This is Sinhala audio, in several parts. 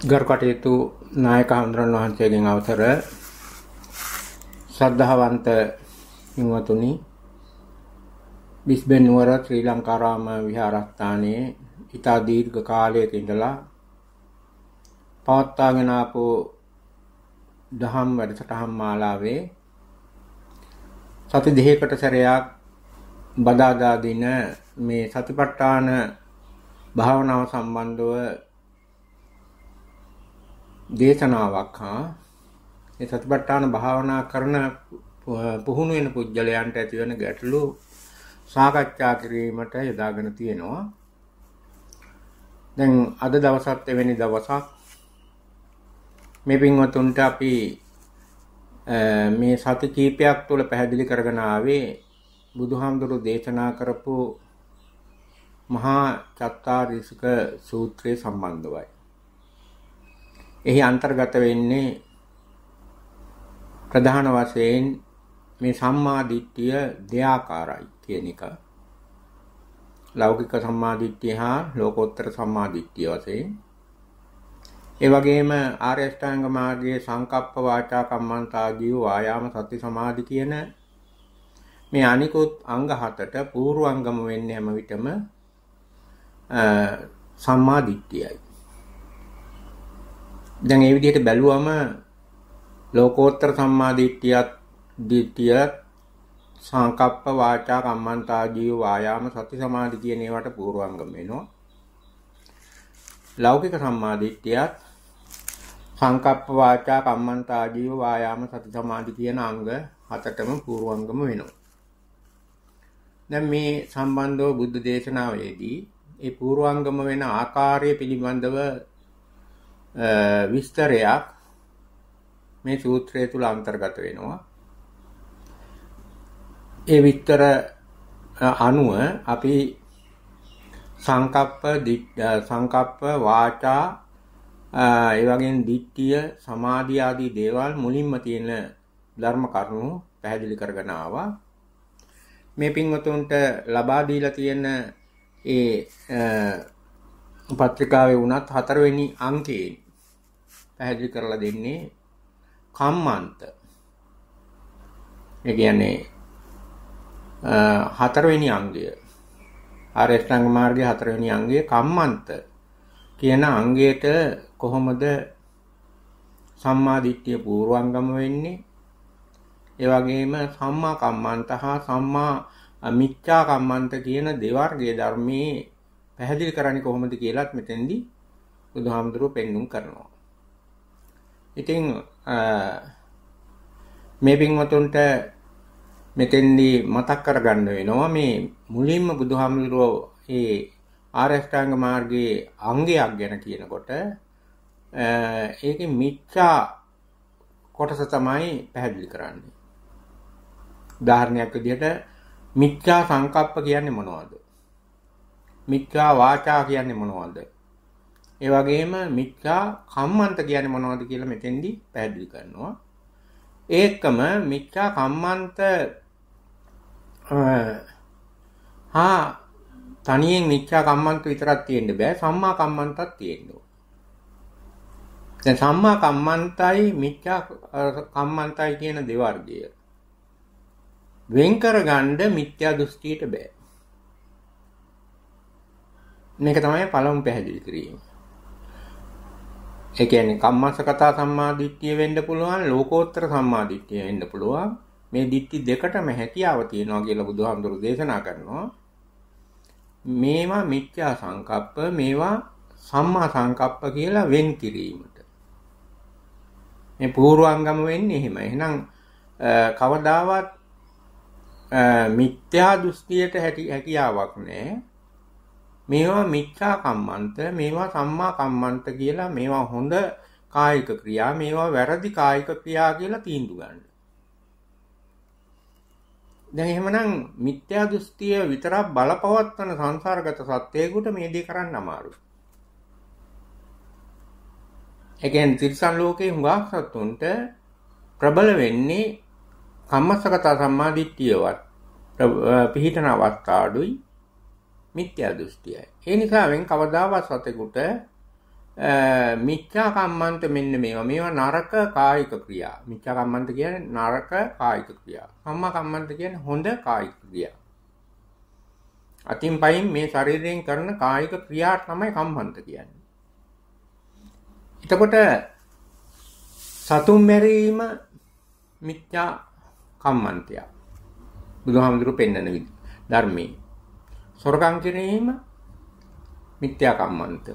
ගරු කටයුතු නායක හඳුරන් වහන්සේගෙන් අවසර සද්ධාවන්ත නිවතුනි බිස්බෙන් නුවර ශ්‍රී ලංකාරාම විහාරස්ථානයේ ඉතා දීර්ඝ කාලයක ඉඳලා පවත්වාගෙන ආපු දහම් වැඩසටහන් මාලාවේ සති දෙකකට සැරයක් බදාදා දින මේ සතිපට්ඨාන භාවනාව සම්බන්ධව දේශනාවක් හා ඒ සතිපට්ඨාන භාවනා කරන පුහුණු වෙන පුජ්‍යලයන්ට ඇති වෙන ගැටලු සාකච්ඡා කිරීමට යොදාගෙන තියෙනවා. දැන් අද දවසත් එවැනි දවසක් මේ පින්වතුන්ට අපි මේ සති කීපයක් තුළ පැහැදිලි කරගෙන ආවේ බුදුහාමුදුරු දේශනා කරපු මහා චත්තාරීසික සූත්‍රය සම්බන්ධවයි. එහි අන්තර්ගත වෙන්නේ ප්‍රධාන වශයෙන් මේ සම්මා දිට්ඨිය දෙආකාරයි කියන එක. ලෞකික සම්මා දිට්ඨිය හා ලෝකෝත්තර සම්මා දිට්ඨිය වශයෙන් ඒ වගේම ආර්ය අෂ්ටාංග මාර්ගයේ සංකප්ප වාචා කම්මන්තාදී වායාම සති සමාධි කියන මේ අනිකුත් අංග හතට පූර්වංගම වෙන්නේ හැම විටම සම්මා දිට්ඨියයි. දැන් ඒ විදිහට බැලුවම ලෝකෝත්තර සම්මා දිට්ඨියත් දිට්ඨියත් සංකප්ප වාචා කම්මන්තා ජීව වායාම සති සමාධි කියන ඒවාට පූර්වංගම වෙනවා. ලෞකික සම්මා දිට්ඨියත් සංකප්ප වාචා කම්මන්තා ජීව වායාම සති සමාධි කියන අංග හතරටම පූර්වංගම වෙනවා. දැන් මේ සම්බන්ධව බුද්ධ දේශනාවේදී ඒ පූර්වංගම වෙන ආකාරය පිළිබඳව විස්තරයක් මේ සූත්‍රය තුල අන්තර්ගත වෙනවා. ඒ විතර අනුව අපි සංකප්ප සංකප්ප වාචා ඒ වගේම ditthිය සමාධි ආදී දේවල් මුලින්ම තියෙන ධර්ම කරුණු පැහැදිලි කරගෙන ආවා මේ පින්වතුන්ට ලබා දීලා තියෙන ඒ පත්‍රිකාවේ උනත් හතරවෙනි අංකයේ පැහැදිලි කරලා දෙන්නේ කම්මන්ත. ඒ කියන්නේ හතරවෙනි අංගය ආරෂ්ඨාංග මාර්ගයේ හතරවෙනි අංගය කම්මන්ත කියන අංගයට කොහොමද සම්මා දිට්ඨිය පූර්වංගම වෙන්නේ ඒ වගේම සම්මා කම්මන්ත හා සම්මා මිච්ඡා කම්මන්ත කියන දෙවර්ගයේ ධර්මයේ පැහැදිලි කරන්නේ කොහොමද කියලත් මෙතෙන්දී බුදුහාමුදුරුවෝ පෙන්눔 කරනවා ඉතින් මේ පින්වතුන්ට මෙතෙන්දී මතක් කරගන්න වෙනවා මේ මුලින්ම බුදුහාමුදුරුවෝ ඒ ආරෂ්ඨාංග මාර්ගයේ අංගයක් ගැන කියනකොට ඒකේ මිච්ඡා කොටස තමයි පැහැදිලි කරන්නේ. උදාහරණයක් විදිහට මිච්ඡා සංකප්ප කියන්නේ මොනවද? මිච්ඡා වාචා කියන්නේ මොනවද? ඒ වගේම මිච්ඡා කම්මන්ත කියන්නේ මොනවද කියලා මෙතෙන්දී පැහැදිලි කරනවා. ඒකම මිච්ඡා කම්මන්ත හා තනියෙන් මිච්ඡා කම්මන්ත විතරක් තියෙන්න බෑ සම්මා කම්මන්තක් තියෙන්න ඕන. දැන් සම්මා කම්මන්තයි මිච්ඡා කම්මන්තයි කියන දෙවර්ගය වෙන් කරගන්න මිත්‍යා දෘෂ්ටියට බෑ. මේක තමයි පළමු පැහැදිලි කිරීම. ඒ කියන්නේ කම්මස්සකතා සම්මාදිට්ඨිය වෙන්න පුළුවන් ලෝකෝත්තර සම්මාදිට්ඨිය වෙන්න පුළුවන් මේ දිට්ඨි දෙකටම හැකියාව තියෙනවා කියලා බුදුහාමුදුරු දේශනා කරනවා මේවා මිත්‍යා සංකප්ප මේවා සම්මා සංකප්ප කියලා වෙන් කිරීමට මේ පූර්වාංගම වෙන්නේ එහෙම එහෙනම් කවදාවත් මිත්‍යා දෘෂ්ටියට හැකියාවක් නැහැ මේවා මිච්ඡා කම්මන්ත මේවා සම්මා කම්මන්ත කියලා මේවා හොඳ කායික ක්‍රියා මේවා වැරදි කායික ක්‍රියා කියලා තීන්දුව ගන්න. දැන් එහෙමනම් මිත්‍යා දෘෂ්ටිය විතරක් බලපවත්වන සංසාරගත සත්‍යයකට මේ දේ කරන්න අමාරුයි. එකෙන් තිරිසන් ලෝකේ හුඟක් සත්තුන්ට ප්‍රබල වෙන්නේ කම්මස්සගත සම්මාදිට්ඨියවත් පිහිටන අවස්ථාවඩුයි මිත්‍යා දෘෂ්ටියයි. ඒ නිසාවෙන් කවදාවත් සතෙකුට මිච්ඡා කම්මන්ත මෙන්න මේවා. මේවා නරක කායික ක්‍රියා. මිච්ඡා කම්මන්ත කියන්නේ නරක කායික ක්‍රියා. සම්මා කම්මන්ත කියන්නේ හොඳ කායික ක්‍රියා. අතින් පයින් මේ ශරීරයෙන් කරන කායික ක්‍රියා තමයි කම්මන්ත කියන්නේ. එතකොට සතුන් මැරීම මිච්ඡා කම්මන්තය. බුදුහාමුදුරු පෙන්වන විදිහ ධර්මයේ හොරකම් කිරීම මිත්‍යා කම්මන්ත.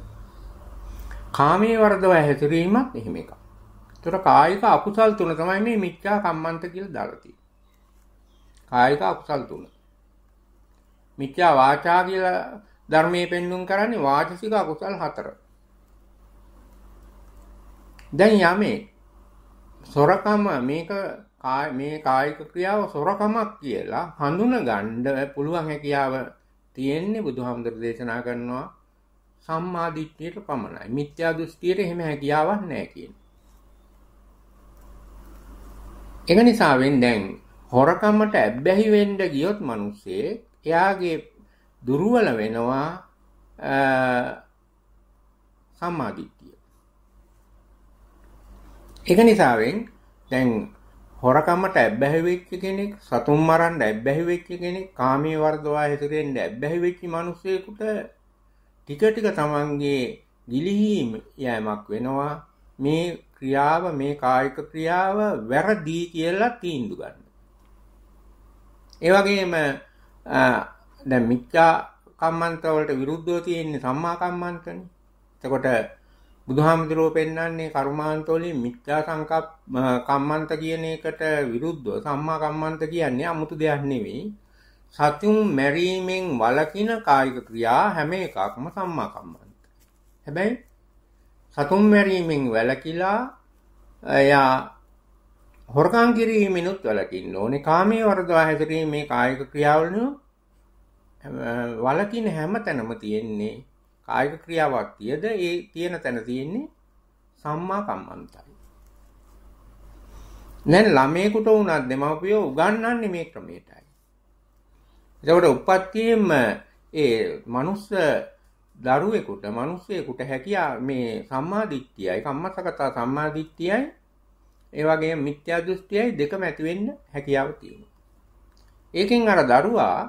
කාමයේ වර්ධව හැසිරීමත් එහෙම එකක්. ඒතර කායික අකුසල් තුන තමයි මේ මිත්‍යා කම්මන්ත කියලා දාලා තියෙන්නේ. කායික අකුසල් තුන. මිත්‍යා වාචා කියලා ධර්මයේ පෙන්눔 කරන්නේ වාචසික අකුසල් හතර. දැන් යමේ සොරකම මේක මේ කායික ක්‍රියාව සොරකමක් කියලා හඳුනගන්න පුළුවන් හැකියාව තියෙන්නේ බුදුහාමුදුර දේශනා කරනවා සම්මා දිට්ඨියට පමණයි. මිත්‍යා දෘෂ්ටියට එහෙම හැකියාවක් නැහැ කියන්නේ. ඒක නිසාවෙන් දැන් හොරකමට ඇබ්බැහි වෙන්න ගියොත් මිනිස්සේ එයාගේ දුර්වල වෙනවා සම්මා දිට්ඨිය. ඒක නිසාවෙන් දැන් හොරකමට ඇබ්බැහි වෙච්ච කෙනෙක් සතුන් මරන්න ඇබ්බැහි වෙච්ච කෙනෙක් කාමයේ වර්ධවා හැසිරෙන්න ඇබ්බැහි වෙච්ච මිනිසෙකුට ටික ටික තමන්ගේ ගිලිහීම යෑමක් වෙනවා මේ ක්‍රියාව මේ කායික ක්‍රියාව වැරදි කියලා තීන්දුව ගන්න. ඒ වගේම දැන් මිත්‍යා කම්මන්ත වලට විරුද්ධව තියෙන සම්මා කම්මන්තනේ. එතකොට බුදුහාමුදුරුව පෙන්වන්නේ කර්මාන්තවලින් මිත්‍යා සංකප් කම්මන්ත කියන එකට විරුද්ධව සම්මා කම්මන්ත කියන්නේ 아무තු දෙයක් නෙවෙයි. සතුන් මැරීමෙන් වළකින කායික ක්‍රියා හැම එකක්ම සම්මා කම්මන්ත. හැබැයි සතුන් මැරීමෙන් වැළකීලා එයා හොරකම් කිරීමෙනුත් වැළකින්න ඕනේ. කාමයේ වර්ධවා හැසිරීමේ කායික ක්‍රියාවලිනු වළකින හැම තැනම තියෙන්නේ කායික ක්‍රියාවක් තියද ඒ තියෙන තැන තියෙන්නේ සම්මා කම්මන්තයි. දැන් ළමයෙකුට වුණත් දෙමව්පියෝ උගන්වන්නේ මේ ක්‍රමයටයි. එතකොට උපත්තියෙම ඒ මනුස්ස දරුවෙකුට මිනිස්සෙකුට හැකියා මේ සම්මාදිට්ඨියයි කම්මසගතා සම්මාදිට්ඨියයි ඒ වගේම මිත්‍යා දෘෂ්ටියයි දෙකම ඇති වෙන්න හැකියාව තියෙනවා. ඒකෙන් අර දරුවා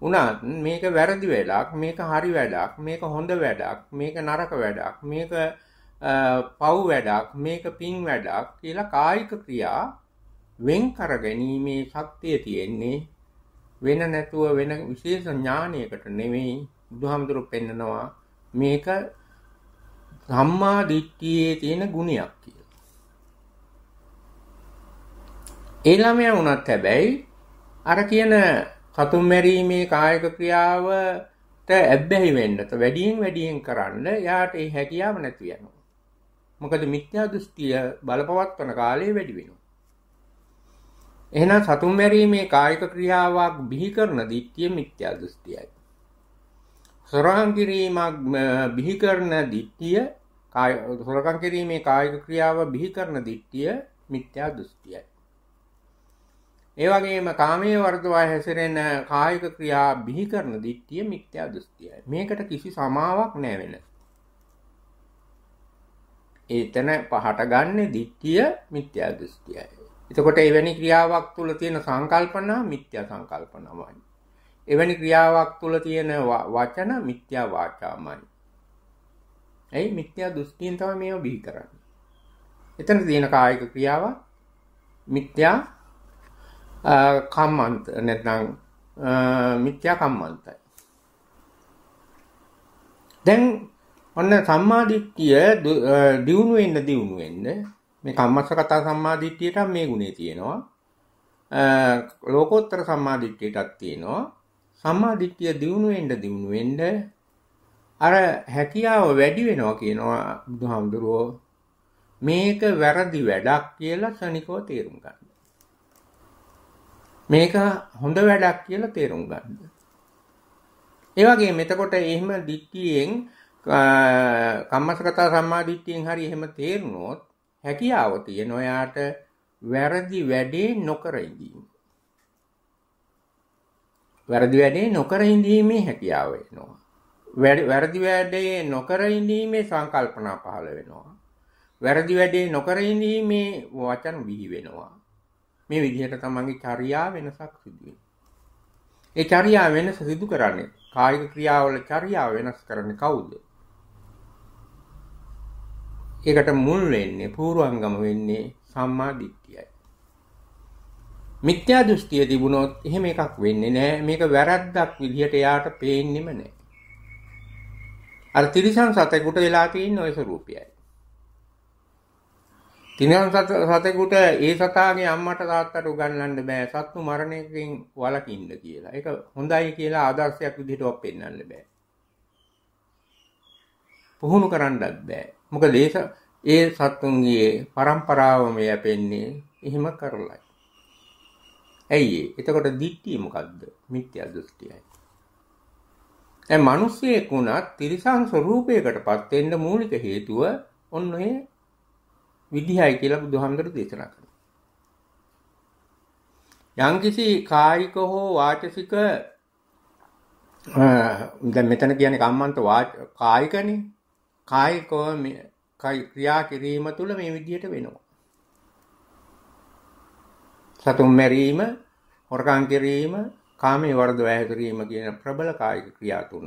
උනත් මේක වැරදි වැඩක් මේක හරි වැඩක් මේක හොඳ වැඩක් මේක නරක වැඩක් මේක පව් වැඩක් මේක පින් වැඩක් කියලා කායික ක්‍රියා වෙන් කර ගැනීමේ ශක්තිය තියෙන්නේ වෙන නැතුව වෙන විශේෂ ඥානයකට නෙමෙයි බුදුහාමුදුරු පෙන්නනවා මේක සම්මා දිට්ඨියේ තියෙන ගුණයක් කියලා. ඒ ළමයා වුණත් හැබැයි අර කියන සතුන් මැරීමේ කායික ක්‍රියාවට ඇබ්බැහි වෙන්න වැඩියෙන් වැඩියෙන් කරන්න යාට ඒ හැකියාව නැති වෙනවා. මොකද මිත්‍යා දෘෂ්ටිය බලපවත්වන කාලය වැඩි වෙනවා. එහෙනම් සතුන් මැරීමේ කායික ක්‍රියාවක් බිහි කරන දිට්ඨිය මිත්‍යා දෘෂ්ටියයි. සොරකම් කිරීමක් බිහි කරන දිට්ඨිය සොරකම් කිරීමේ කායික ක්‍රියාව බිහි කරන දිට්ඨිය මිත්‍යා දෘෂ්ටියයි. ඒ වගේම කාමයේ වර්ධවා හැසිරෙන කායික ක්‍රියා බිහි කරන දිට්ඨිය මිත්‍යා දෘෂ්ටියයි. මේකට කිසි සමාවක් නැහැ වෙන. ඒතන පහට ගන්න දිට්ඨිය මිත්‍යා දෘෂ්ටියයි. එතකොට එවැනි ක්‍රියාවක් තුල තියෙන සංකල්පනා මිත්‍යා සංකල්පනමයි. එවැනි ක්‍රියාවක් තුල තියෙන වචන මිත්‍යා වාචාමයි. ඇයි මිත්‍යා දෘෂ්ටියෙන් තමයි මේව බිහි කරන්නේ. එතන තියෙන කායික ක්‍රියාව මිත්‍යා කම්මන්ත නැත්නම් මිත්‍යා කම්මන්තයි. දැන් ඔන්න සම්මාදිට්ඨිය දියුණු වෙන්න දියුණු වෙන්න මේ කම්මස්ස කතා සම්මාදිට්ඨියට මේ ගුණේ තියෙනවා. ලෝකෝත්තර සම්මාදිට්ඨියටත් තියෙනවා. සම්මාදිට්ඨිය දියුණු වෙන්න දියුණු වෙන්න අර හැකියාව වැඩි වෙනවා කියනවා බුදුහාමුදුරුවෝ මේක වැරදි වැඩක් කියලා ශනිකව තේරුම් ගන්න. මේක හොඳ වැඩක් කියලා තේරුම් ගන්න. ඒ වගේ මෙතකොට එහෙම දික්කියෙන් කම්මසගත සම්මාදිට්ඨියෙන් හරි එහෙම තේරුනොත් හැකියාව තියෙන ඔයාට වැරදි වැඩේ නොකර ඉඳීම. වැරදි වැඩේ නොකර ඉඳීමේ හැකියාව එනවා. වැරදි වැඩේ නොකර ඉඳීමේ සංකල්පනා පහළ වෙනවා. වැරදි වැඩේ නොකර ඉඳීමේ වචන බිහි වෙනවා. මේ විදිහට තමන්ගේ චර්යා වෙනසක් සිදුවේ. ඒ චර්යා වෙනස සිදු කරන්නේ කායික ක්‍රියාවල චර්යාව වෙනස් කරන්නේ කවුද? ඒකට මුල් වෙන්නේ පූර්වංගම වෙන්නේ සම්මා දිට්ඨියයි. මිත්‍යා දෘෂ්ටිය තිබුණොත් එහෙම එකක් වෙන්නේ නැහැ. මේක වැරද්දක් විදිහට එයාට පේන්නෙම නැහැ. අර තිරිසන් සතෙකුට වෙලා තියෙන ওই ස්වરૂපයයි. තිනන් සතෙකුට ඒ සතාගේ අම්මට තාත්තට උගන්වන්න බෑ සත්තු මරණයකින් වළකින්න කියලා. ඒක හොඳයි කියලා ආදර්ශයක් විදිහට ඔප්පෙන්නන්න බෑ. පුහුණු කරන්නත් බෑ. මොකද ඒ සත්තුන්ගේ પરම්පරාවම යැපෙන්නේ එහෙම කරලයි. ඇයි එතකොට දිට්ටිය මොකක්ද? මිත්‍යා දෘෂ්ටියයි. දැන් මිනිස්සෙක් වුණත් තිරිසන් ස්වરૂපයකටපත් වෙන්න මූලික හේතුව ඔන්න ඔය විදිහයි කියලා බුදුහාමුදුරු දේශනා කරනවා. යම්කිසි කායික හෝ වාචසික දැන් මෙතන කියන්නේ කම්මන්ත කායිකනේ. කායිකව ක්‍රියා කිරීම තුළ මේ විදිහට වෙනවා. සතුම් මැරීම, හොරකම් කිරීම, කාමයේ වර්ධවය කිරීම කියන ප්‍රබල කායික ක්‍රියා තුන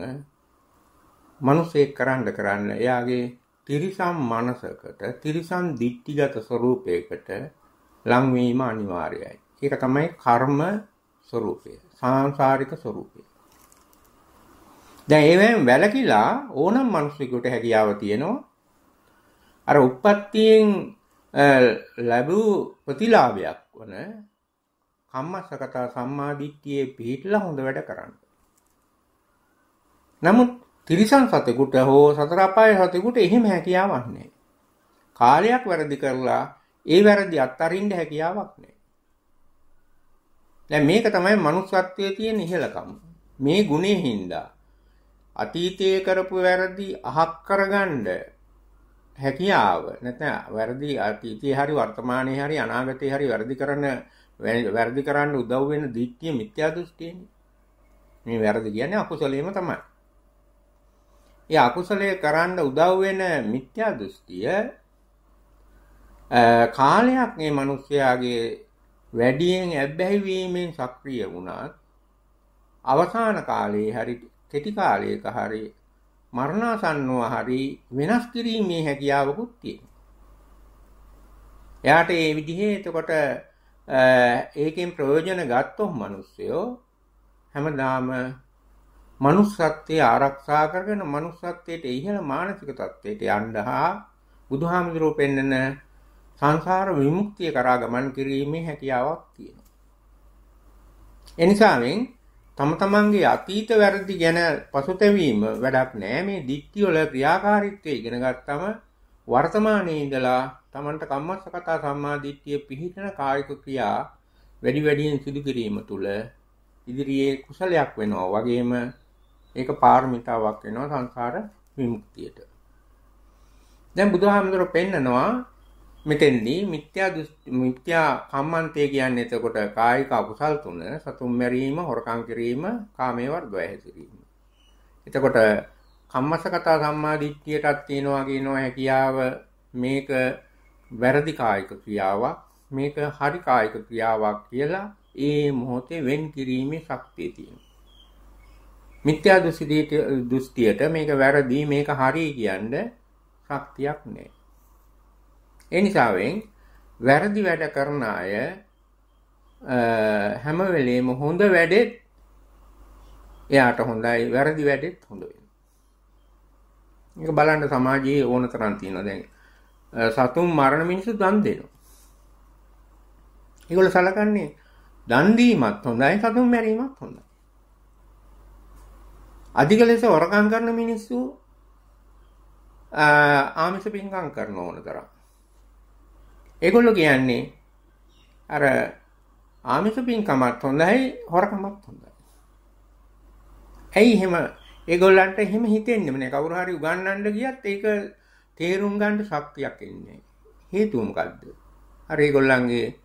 මිනිස්සේ කරන්න කරන්න එයාගේ තිරිසන් මනසකට තිරිසන් දිට්ටිගත ස්වરૂපයකට ලංවීම අනිවාර්යයි. ඒක තමයි කර්ම ස්වરૂපය. සාංශාරික ස්වરૂපය. දැන් ඒවෙන් වැළකීලා ඕනම් මිනිසෙකුට හැකියාව තියෙනවා. අර උප්පත්තියෙන් ලැබූ ප්‍රතිලාභයක් වන කම්මසගත සම්මාදිට්ඨියේ පිහිටලා හොඳ වැඩ කරන්න. නමුත් තිරිසන් සතෙකුට හෝ සතරපාය සතෙකුට එහෙම හැකියාවක් නැහැ. කාලයක් වැරදි කරලා ඒ වැරදි අත්හරින්න හැකියාවක් නැහැ. දැන් මේක තමයි මනුස්සත්වයේ තියෙන ඉහළකම. මේ ගුණේ හින්දා අතීතයේ කරපු වැරදි අහක් කරගන්න හැකියාව නැත්නම් වැරදි අතීතයේ හරි වර්තමානයේ හරි අනාගතයේ හරි වැරදි කරන වැරදි කරන්න උදව් වෙන දිට්ඨිය මිත්‍යා දෘෂ්ටියනේ. මේ වැරදි කියන්නේ අකුසලයේම තමයි. ඒ අකුසලයේ කරන්න උදව් වෙන මිත්‍යා දෘෂ්ටිය කාලයක් මේ මිනිස්යාගේ වැඩියෙන් ඇබ්බැහිවීමෙන් සක්‍රිය වුණත් අවසාන කාලයේ හරි කෙටි කාලයක හරි මරණාසන්නව හරි වෙනස් කිරීමේ හැකියාවකුත් තියෙනවා. එයාට ඒ විදිහේ එතකොට ඒකෙන් ප්‍රයෝජන ගත්තොත් මිනිස්සයෝ හැමදාම manussත්වයේ ආරක්ෂා කරගෙන manussත්වයට ඉහළ මානසික තත්ත්වයට යන්න හා බුදුහාමුදුරුවෝ පෙන්වන සංසාර විමුක්තිය කරා ගමන් කිරීමේ හැකියාවක් තියෙනවා. එනිසාවෙන් තම තමන්ගේ අතීත වැරදි ගැන පසුතැවීම වැඩක් නෑ මේ දික්ටි වල ක්‍රියාකාරීත්වය ඉගෙන ගත්තම වර්තමානයේ ඉඳලා තමන්ට කම්මස්සකතා සම්මා දිට්ඨිය පිහිටන කායික ක්‍රියා වැඩි වැඩියෙන් සිදු කිරීම තුළ ඉදිරියේ කුසලයක් වෙනවා වගේම ඒක පාරමිතාවක් වෙනවා සංසාර විමුක්තියට. දැන් බුදුහාමුදුර පෙන්නනවා මෙතෙන්දී මිත්‍යා මිත්‍යා කම්මන්තය කියන්නේ එතකොට කායික අකුසල් තුන සතුම් මැරීම, හොරකම් කිරීම, කාමයේ වර්ධය හැසිරීම. එතකොට කම්මසගතා සම්මාදිට්ඨියටත් තියෙනවා කියනවා හැකියාව මේක වැරදි කායික ක්‍රියාවක් මේක හරි කායික ක්‍රියාවක් කියලා ඒ මොහොතේ වෙන් කිරීමේ ශක්තිය තියෙනවා. මිත්‍යා දෘෂ්ටියට දෘෂ්ටියට මේක වැරදි මේක හරි කියන්න ශක්තියක් නැහැ. ඒ නිසාවෙන් වැරදි වැඩ කරන අය හැම වෙලේම හොඳ වැඩෙත් එයාට හොඳයි වැරදි වැඩෙත් හොඳ වෙනවා. ඒක බලන්න සමාජයේ ඕන තරම් තියෙනවා දැන්. සතුන් මරණ මිනිස්සු දන් දෙනවා. ඒගොල්ලෝ සලකන්නේ දන් දීමත් හොඳයි සතුන් මැරීමත් හොඳයි. අධික ලෙස හොරකම් කරන මිනිස්සු ආමිස පින්කම් කරන ඕන තරම්. ඒගොල්ලෝ කියන්නේ අර ආමිස පින්කමත් හොඳයි හොරකමත් හොඳයි. ඇයි එහෙම ඒගොල්ලන්ට එහෙම හිතෙන්නේ නැහැ. කවුරු හරි උගන්වන්න ගියත් ඒක තේරුම් ගන්න ශක්තියක් ඉන්නේ. හේතුව මොකද්ද? අර ඒගොල්ලන්ගේ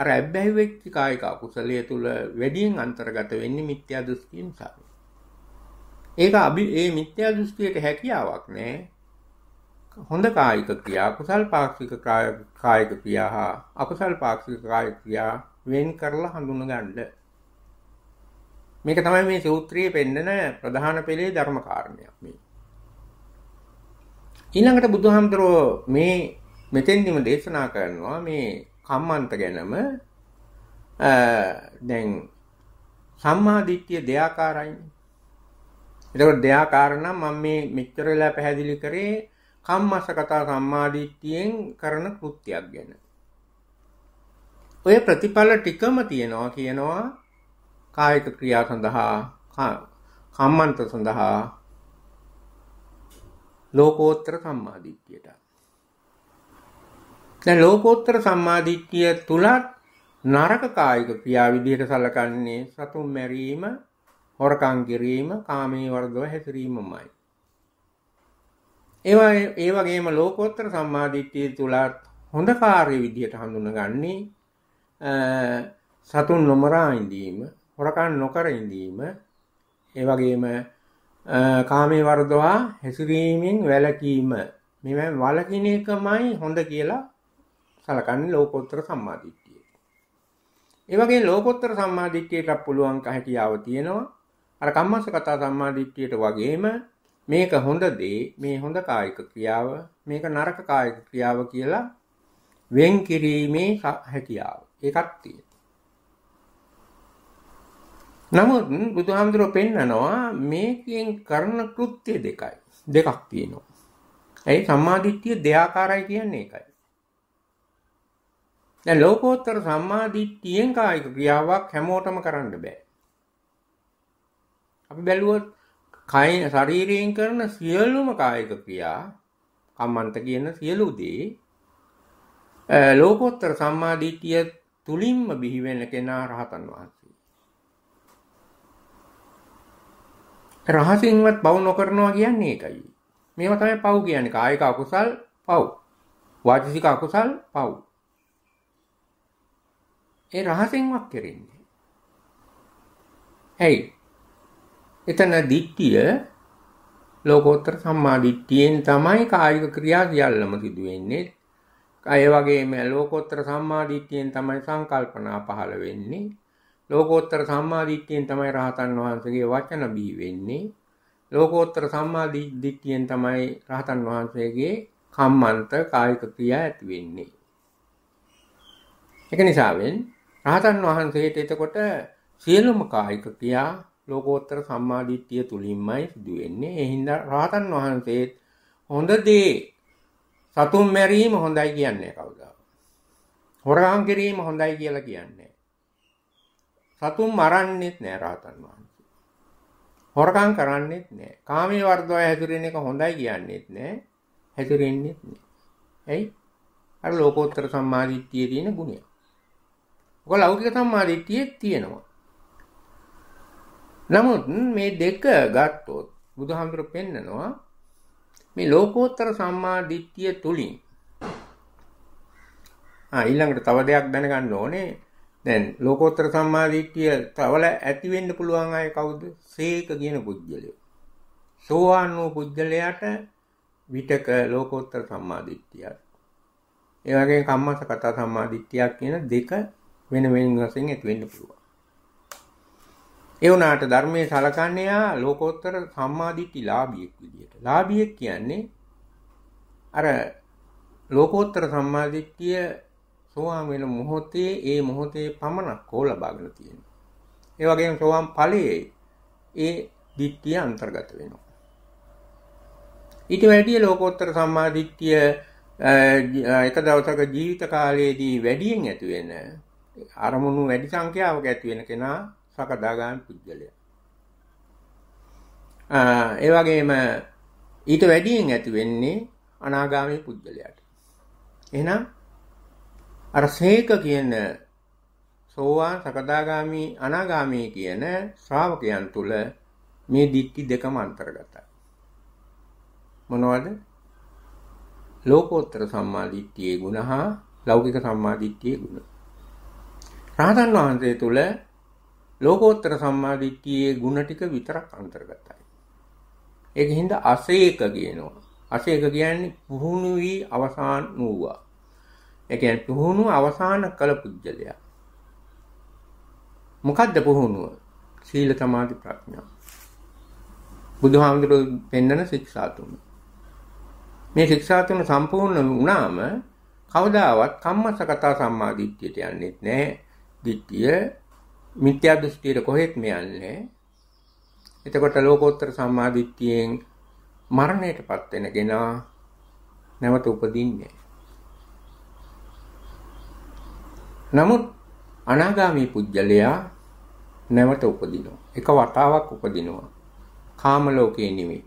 අර ඇබ්බැහි වෙච්ච කායික අකුසලයේ තුල වැඩියෙන් අන්තර්ගත වෙන්නේ මිත්‍යා දෘෂ්ටි නිසා. ඒක අභි ඒ මිත්‍යා දෘෂ්ටියට හැකියාවක් නෑ. හොඳ කායික ක්‍රියා, කුසල් පාක්ෂික කායික ක්‍රියා හා අකුසල් පාක්ෂික කායික ක්‍රියා වෙන් කරලා හඳුනගන්න. මේක තමයි මේ සූත්‍රයේ පෙන්නන ප්‍රධාන පෙළේ ධර්ම කාරණයක් මේ. ඊළඟට බුදුහාමුදුරෝ මේ මෙතෙන්දිම දේශනා කරනවා මේ කම්මන්ත ගැනම දැන් සම්මා දිට්ඨිය දෙආකාරයිනේ එතකොට දෙයාකාරණ මම මේ මෙච්චර වෙලා පැහැදිලි කරේ කම්මසකතා සම්මාදිට්ඨියෙන් කරන කෘත්‍යයක් ගැන. ඔය ප්‍රතිඵල ටිකම තියනවා කියනවා කායික ක්‍රියා සඳහා කම්මන්ත සඳහා ලෝකෝත්තර සම්මාදිට්ඨියට. දැන් ලෝකෝත්තර සම්මාදිට්ඨිය තුලත් නරක කායික ක්‍රියා විදිහට සලකන්නේ සතුන් මැරීම හොරකං කිරීම කාමී වර්ගව හැසිරීමමයි. ඒවා ඒ වගේම ලෝකෝත්තර සම්මාධිත්‍යය තුළත් හොඳ කාර්ය විදිහට හඳුනගන්නේ සතුන් නොමරා ඉඳීම හොරකන් නොකර ඉඳීම ඒ වගේම කාමී වර්දවා හැසිරීමෙන් වැලකීම මෙම වලකින එකමයි හොඳ කියලා සලකන්නේ ලෝකෝත්තර සම්මාධිත්‍යය. ඒ වගේ ලෝකෝත්තර සම්මාධිත්‍යයට පුළුවන් හැකියාව තියෙනවා අර කම්මස්ස කතා සම්මාදිට්ඨියට වගේම මේක හොඳ දේ මේ හොඳ කායික ක්‍රියාව මේක නරක කායික ක්‍රියාව කියලා වෙන් කිරීමේ හැකියාව ඒකක් තියෙනවා නමුත් බුදුහාමුදුරුව පෙන්නනවා මේකෙන් කරන කෘත්‍ය දෙකයි දෙකක් තියෙනවා ඇයි සම්මාදිට්ඨිය දෙආකාරයි කියන්නේ ඒකයි දැන් ලෝකෝත්තර සම්මාදිට්ඨියෙන් කායික ක්‍රියාවක් හැමෝටම කරන්න බෑ අපි බැලුවොත් කයි ශරීරයෙන් කරන සියලුම කායික ක්‍රියා කම්මන්ත කියන සියලු දේ ලෝකෝත්තර සම්මාදිටිය තුලින්ම බිහිවෙන කෙනා රහතන් වහන්සේ. රහසින්වත් පව් නොකරනවා කියන්නේ ඒකයි. මේවා තමයි පව් කියන්නේ කායික අකුසල් පව්. වාචික අකුසල් පව්. ඒ රහසින්වත් කෙරෙන්නේ. ඇයි එතන දිට්ඨිය ලෝකෝත්තර සම්මා දිට්ඨියෙන් තමයි කායික ක්‍රියා සියල්ලම සිදු වෙන්නේ. අය වගේම ලෝකෝත්තර සම්මා දිට්ඨියෙන් තමයි සංකල්පනා පහළ වෙන්නේ. ලෝකෝත්තර සම්මා දිට්ඨියෙන් තමයි රහතන් වහන්සේගේ වචන බිහි වෙන්නේ. ලෝකෝත්තර සම්මා දිට්ඨියෙන් තමයි රහතන් වහන්සේගේ කම්මන්ත කායික ක්‍රියා ඇති වෙන්නේ. ඒක නිසාවෙන් රහතන් වහන්සේට එතකොට සියලුම කායික ක්‍රියා ලෝකෝත්තර සම්මාදිට්ඨිය තුලින්මයි සිදු වෙන්නේ. ඒ හින්දා රහතන් වහන්සේත් හොඳ දේ සතුම් මැරීම හොඳයි කියන්නේ කවුදා? හොරකම් කිරීම හොඳයි කියලා කියන්නේ. සතුම් මරන්නෙත් නෑ රහතන් වහන්සේ. හොරකම් කරන්නෙත් නෑ. කාමයේ වර්ධව හැසිරෙන එක හොඳයි කියන්නෙත් නෑ. හැසිරෙන්නෙත් නෑ. ඇයි? අර ලෝකෝත්තර සම්මාදිට්ඨියේ තියෙන ගුණය. ඔක ලෞකික සම්මාදිට්ඨියේ තියෙනවා. නමුත් මේ දෙක ගත්තොත් බුදුහාමුදුර පෙන්නනවා මේ ලෝකෝත්තර සම්මා දිට්ඨිය තුලින් ආ ඊළඟට තව දෙයක් දැනගන්න ඕනේ දැන් ලෝකෝත්තර සම්මා දිට්ඨිය තවල ඇති වෙන්න පුළුවන් අය කවුද? සීක කියන පුජ්‍යලය. සෝවාන් වූ පුජ්‍යලයට විතක ලෝකෝත්තර සම්මා දිට්ඨිය. ඒ වගේම කම්මස කතා සම්මා දිට්ඨියක් කියන දෙක වෙන වෙන වශයෙන් ඇති වෙන්න පුළුවන්. ඒ වුණාට ධර්මයේ සලකන්නේ ආ ලෝකෝත්තර සම්මාදිට්ඨි ලාභියෙක් විදියට. ලාභියෙක් කියන්නේ අර ලෝකෝත්තර සම්මාදිට්ඨිය සෝවාන් වෙන මොහොතේ ඒ මොහොතේ පමණක් හෝ ලබාගෙන තියෙනවා. ඒ වගේම සෝවාන් ඵලයේ ඒ දිට්ඨිය අන්තර්ගත වෙනවා. ඊට වැඩිය ලෝකෝත්තර සම්මා දිට්ඨිය එක දවසක ජීවිත කාලයේදී වැඩියෙන් ඇති වෙන අරමුණු වැඩි සංඛ්‍යාවක ඇති වෙන කෙනා පක දාගාන පුද්ගලයා. ඒ වගේම ඊට වැඩියෙන් ඇති වෙන්නේ අනාගාමී පුද්ගලයාට. එහෙනම් අර සේක කියන සෝවාන් සකදාගාමි අනාගාමී කියන ශ්‍රාවකයන් තුල මේ දික්ටි දෙකම අන්තර්ගතයි. මොනවද? ලෝකෝත්තර සම්මාදිට්ඨියේ ගුණ හා ලෞකික සම්මාදිට්ඨියේ ගුණ. රහතන් වහන්සේ තුල ලෝකෝත්තර සම්මාදිට්ඨියේ ಗುಣ ටික විතරක් අන්තර්ගතයි. ඒක හින්දා අසේක කියනවා. අසේක කියන්නේ පුහුණු වී අවසන් වූවා. ඒ කියන්නේ පුහුණු අවසන් කළ පුජ්‍යලයා. මොකද්ද පුහුණුව? සීල සමාධි ප්‍රඥා. බුදුහාමුදුරුවෝ පෙන්වන ශික්ෂා තුන. මේ ශික්ෂා තුන සම්පූර්ණ වුණාම කවදාවත් කම්මසගත සම්මාදිට්ඨියට යන්නේ නැහැ. ditthිය මිත්‍යා දෘෂ්ටියට කොහෙත් මෙයන්නේ. එතකොට ලෝකෝත්තර සම්මා දිට්ඨියෙන් මරණයටපත් වෙනගෙනා නැවත උපදින්නේ. නමුත් අනාගාමී පුජ්‍යලයා නැවත උපදිනවා. එක වතාවක් උපදිනවා. කාම ලෝකේ නෙමෙයි.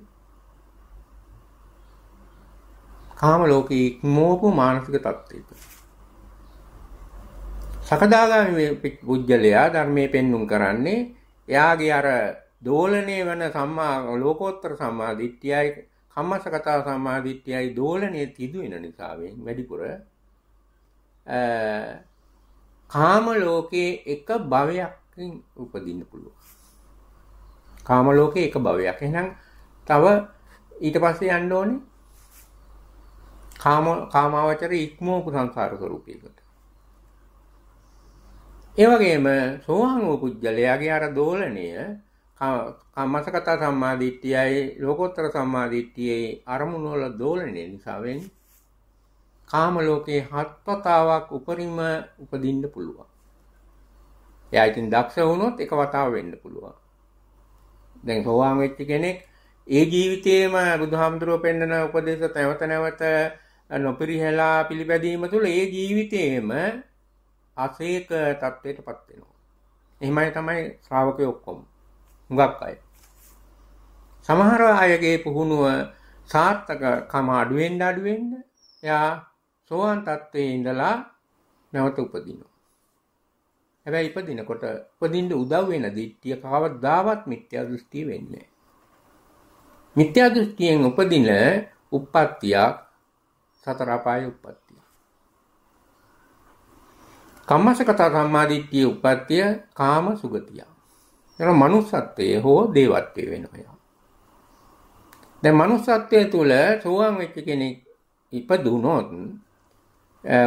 කාම ලෝකේ ඉක්මවපු මානසික තත්ත්වයක. සකදාගාමී පුජ්‍යලයා ධර්මයේ පෙන්눔 කරන්නේ එයාගේ අර දෝලණය වෙන සම්මා ලෝකෝත්තර සම්මා දිට්ඨියයි කම්මසගතා සම්මා දිට්ඨියයි දෝලණය තිදු වෙන නිසා වැඩිපුර කාම ලෝකයේ එක භවයකින් උපදින්න පුළුවන්. කාම ලෝකයේ එක භවයක්. එහෙනම් තව ඊට පස්සේ යන්න ඕනේ කාම කාමාවචර ඉක්මවපු සංසාර ස්වરૂපයකට. ඒවගේම සෝහන් වූ පුද්ගලයාගේ අර දෝලනය මසකතා සම්මාධිට්්‍යයයි ලෝකොත්තර සම්මාධිට්්‍යයේ අරමුණෝල දෝලනය නිසාවෙන් කාමලෝකයේ හත්පතාවක් උපරිම උපදින්ඩ පුළුවන් යයිතින් දක්ෂ වුණොත් එක වතාව වෙන්න පුළුවන් දැන් සෝවාන් වෙච්චි කෙනෙක් ඒ ජීවිතයේම බුදුහාමුදුරුව පෙන්න්නන උපදේශ තැවත නැවත නොපිරිහලා පිළිපැදීම තුළ ඒ ජීවිතයේම අසේක තත්ත්වයට පත් වෙනවා. එහෙමයි තමයි ශ්‍රාවකයෝ ඔක්කොම. හුඟක් අය. සමහර අයගේ පුහුණුව සාර්ථකකම අඩු වෙන්න අඩු වෙන්න එයා සෝවන් තත්ත්වයේ ඉඳලා නැවත උපදිනවා. හැබැයි ඉපදිනකොට උපදින්න උදව් වෙන දිට්ඨිය කවදාවත් මිත්‍යා දෘෂ්ටි වෙන්නේ නැහැ. මිත්‍යා දෘෂ්ටියෙන් උපදින උප්පත්තියක් සතර අපායේ උප්පත්තිය කම්මසකතා සම්මාදිට්ඨිය උප්පත්තිය කාම සුගතිය. එන manussත්වයේ හෝ දේවත්වයේ වෙනවා. දැන් manussත්වයේ තුල සෝවාන් වෙච්ච කෙනෙක් ඉපදුනොත්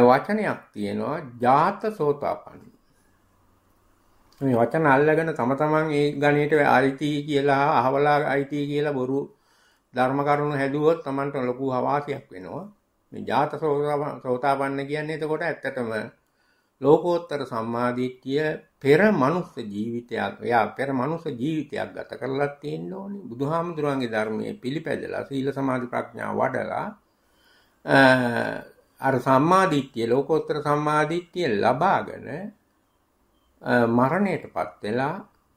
වචනයක් තියෙනවා ජාත සෝතාපන්න. මේ වචන අල්ලගෙන තම තමන් ඒ ගණයට අයිති කියලා අහවලා අයිති කියලා බොරු ධර්ම කරුණු හැදුවොත් Tamanට ලොකු හවාසියක් වෙනවා. මේ ජාත සෝතාපන්න කියන්නේ එතකොට ඇත්තටම ලෝකෝත්තර සම්මාදිට්ඨිය පෙර මනුස්ස ජීවිතයක් එයා පෙර මනුස්ස ජීවිතයක් ගත කරලා තියෙන්න ඕනේ බුදුහාමුදුරන්ගේ ධර්මයේ පිළිපැදලා සීල සමාධි ප්‍රඥා වඩලා අර සම්මාදිට්ඨිය ලෝකෝත්තර සම්මාදිට්ඨිය ලබාගෙන මරණයටපත් වෙලා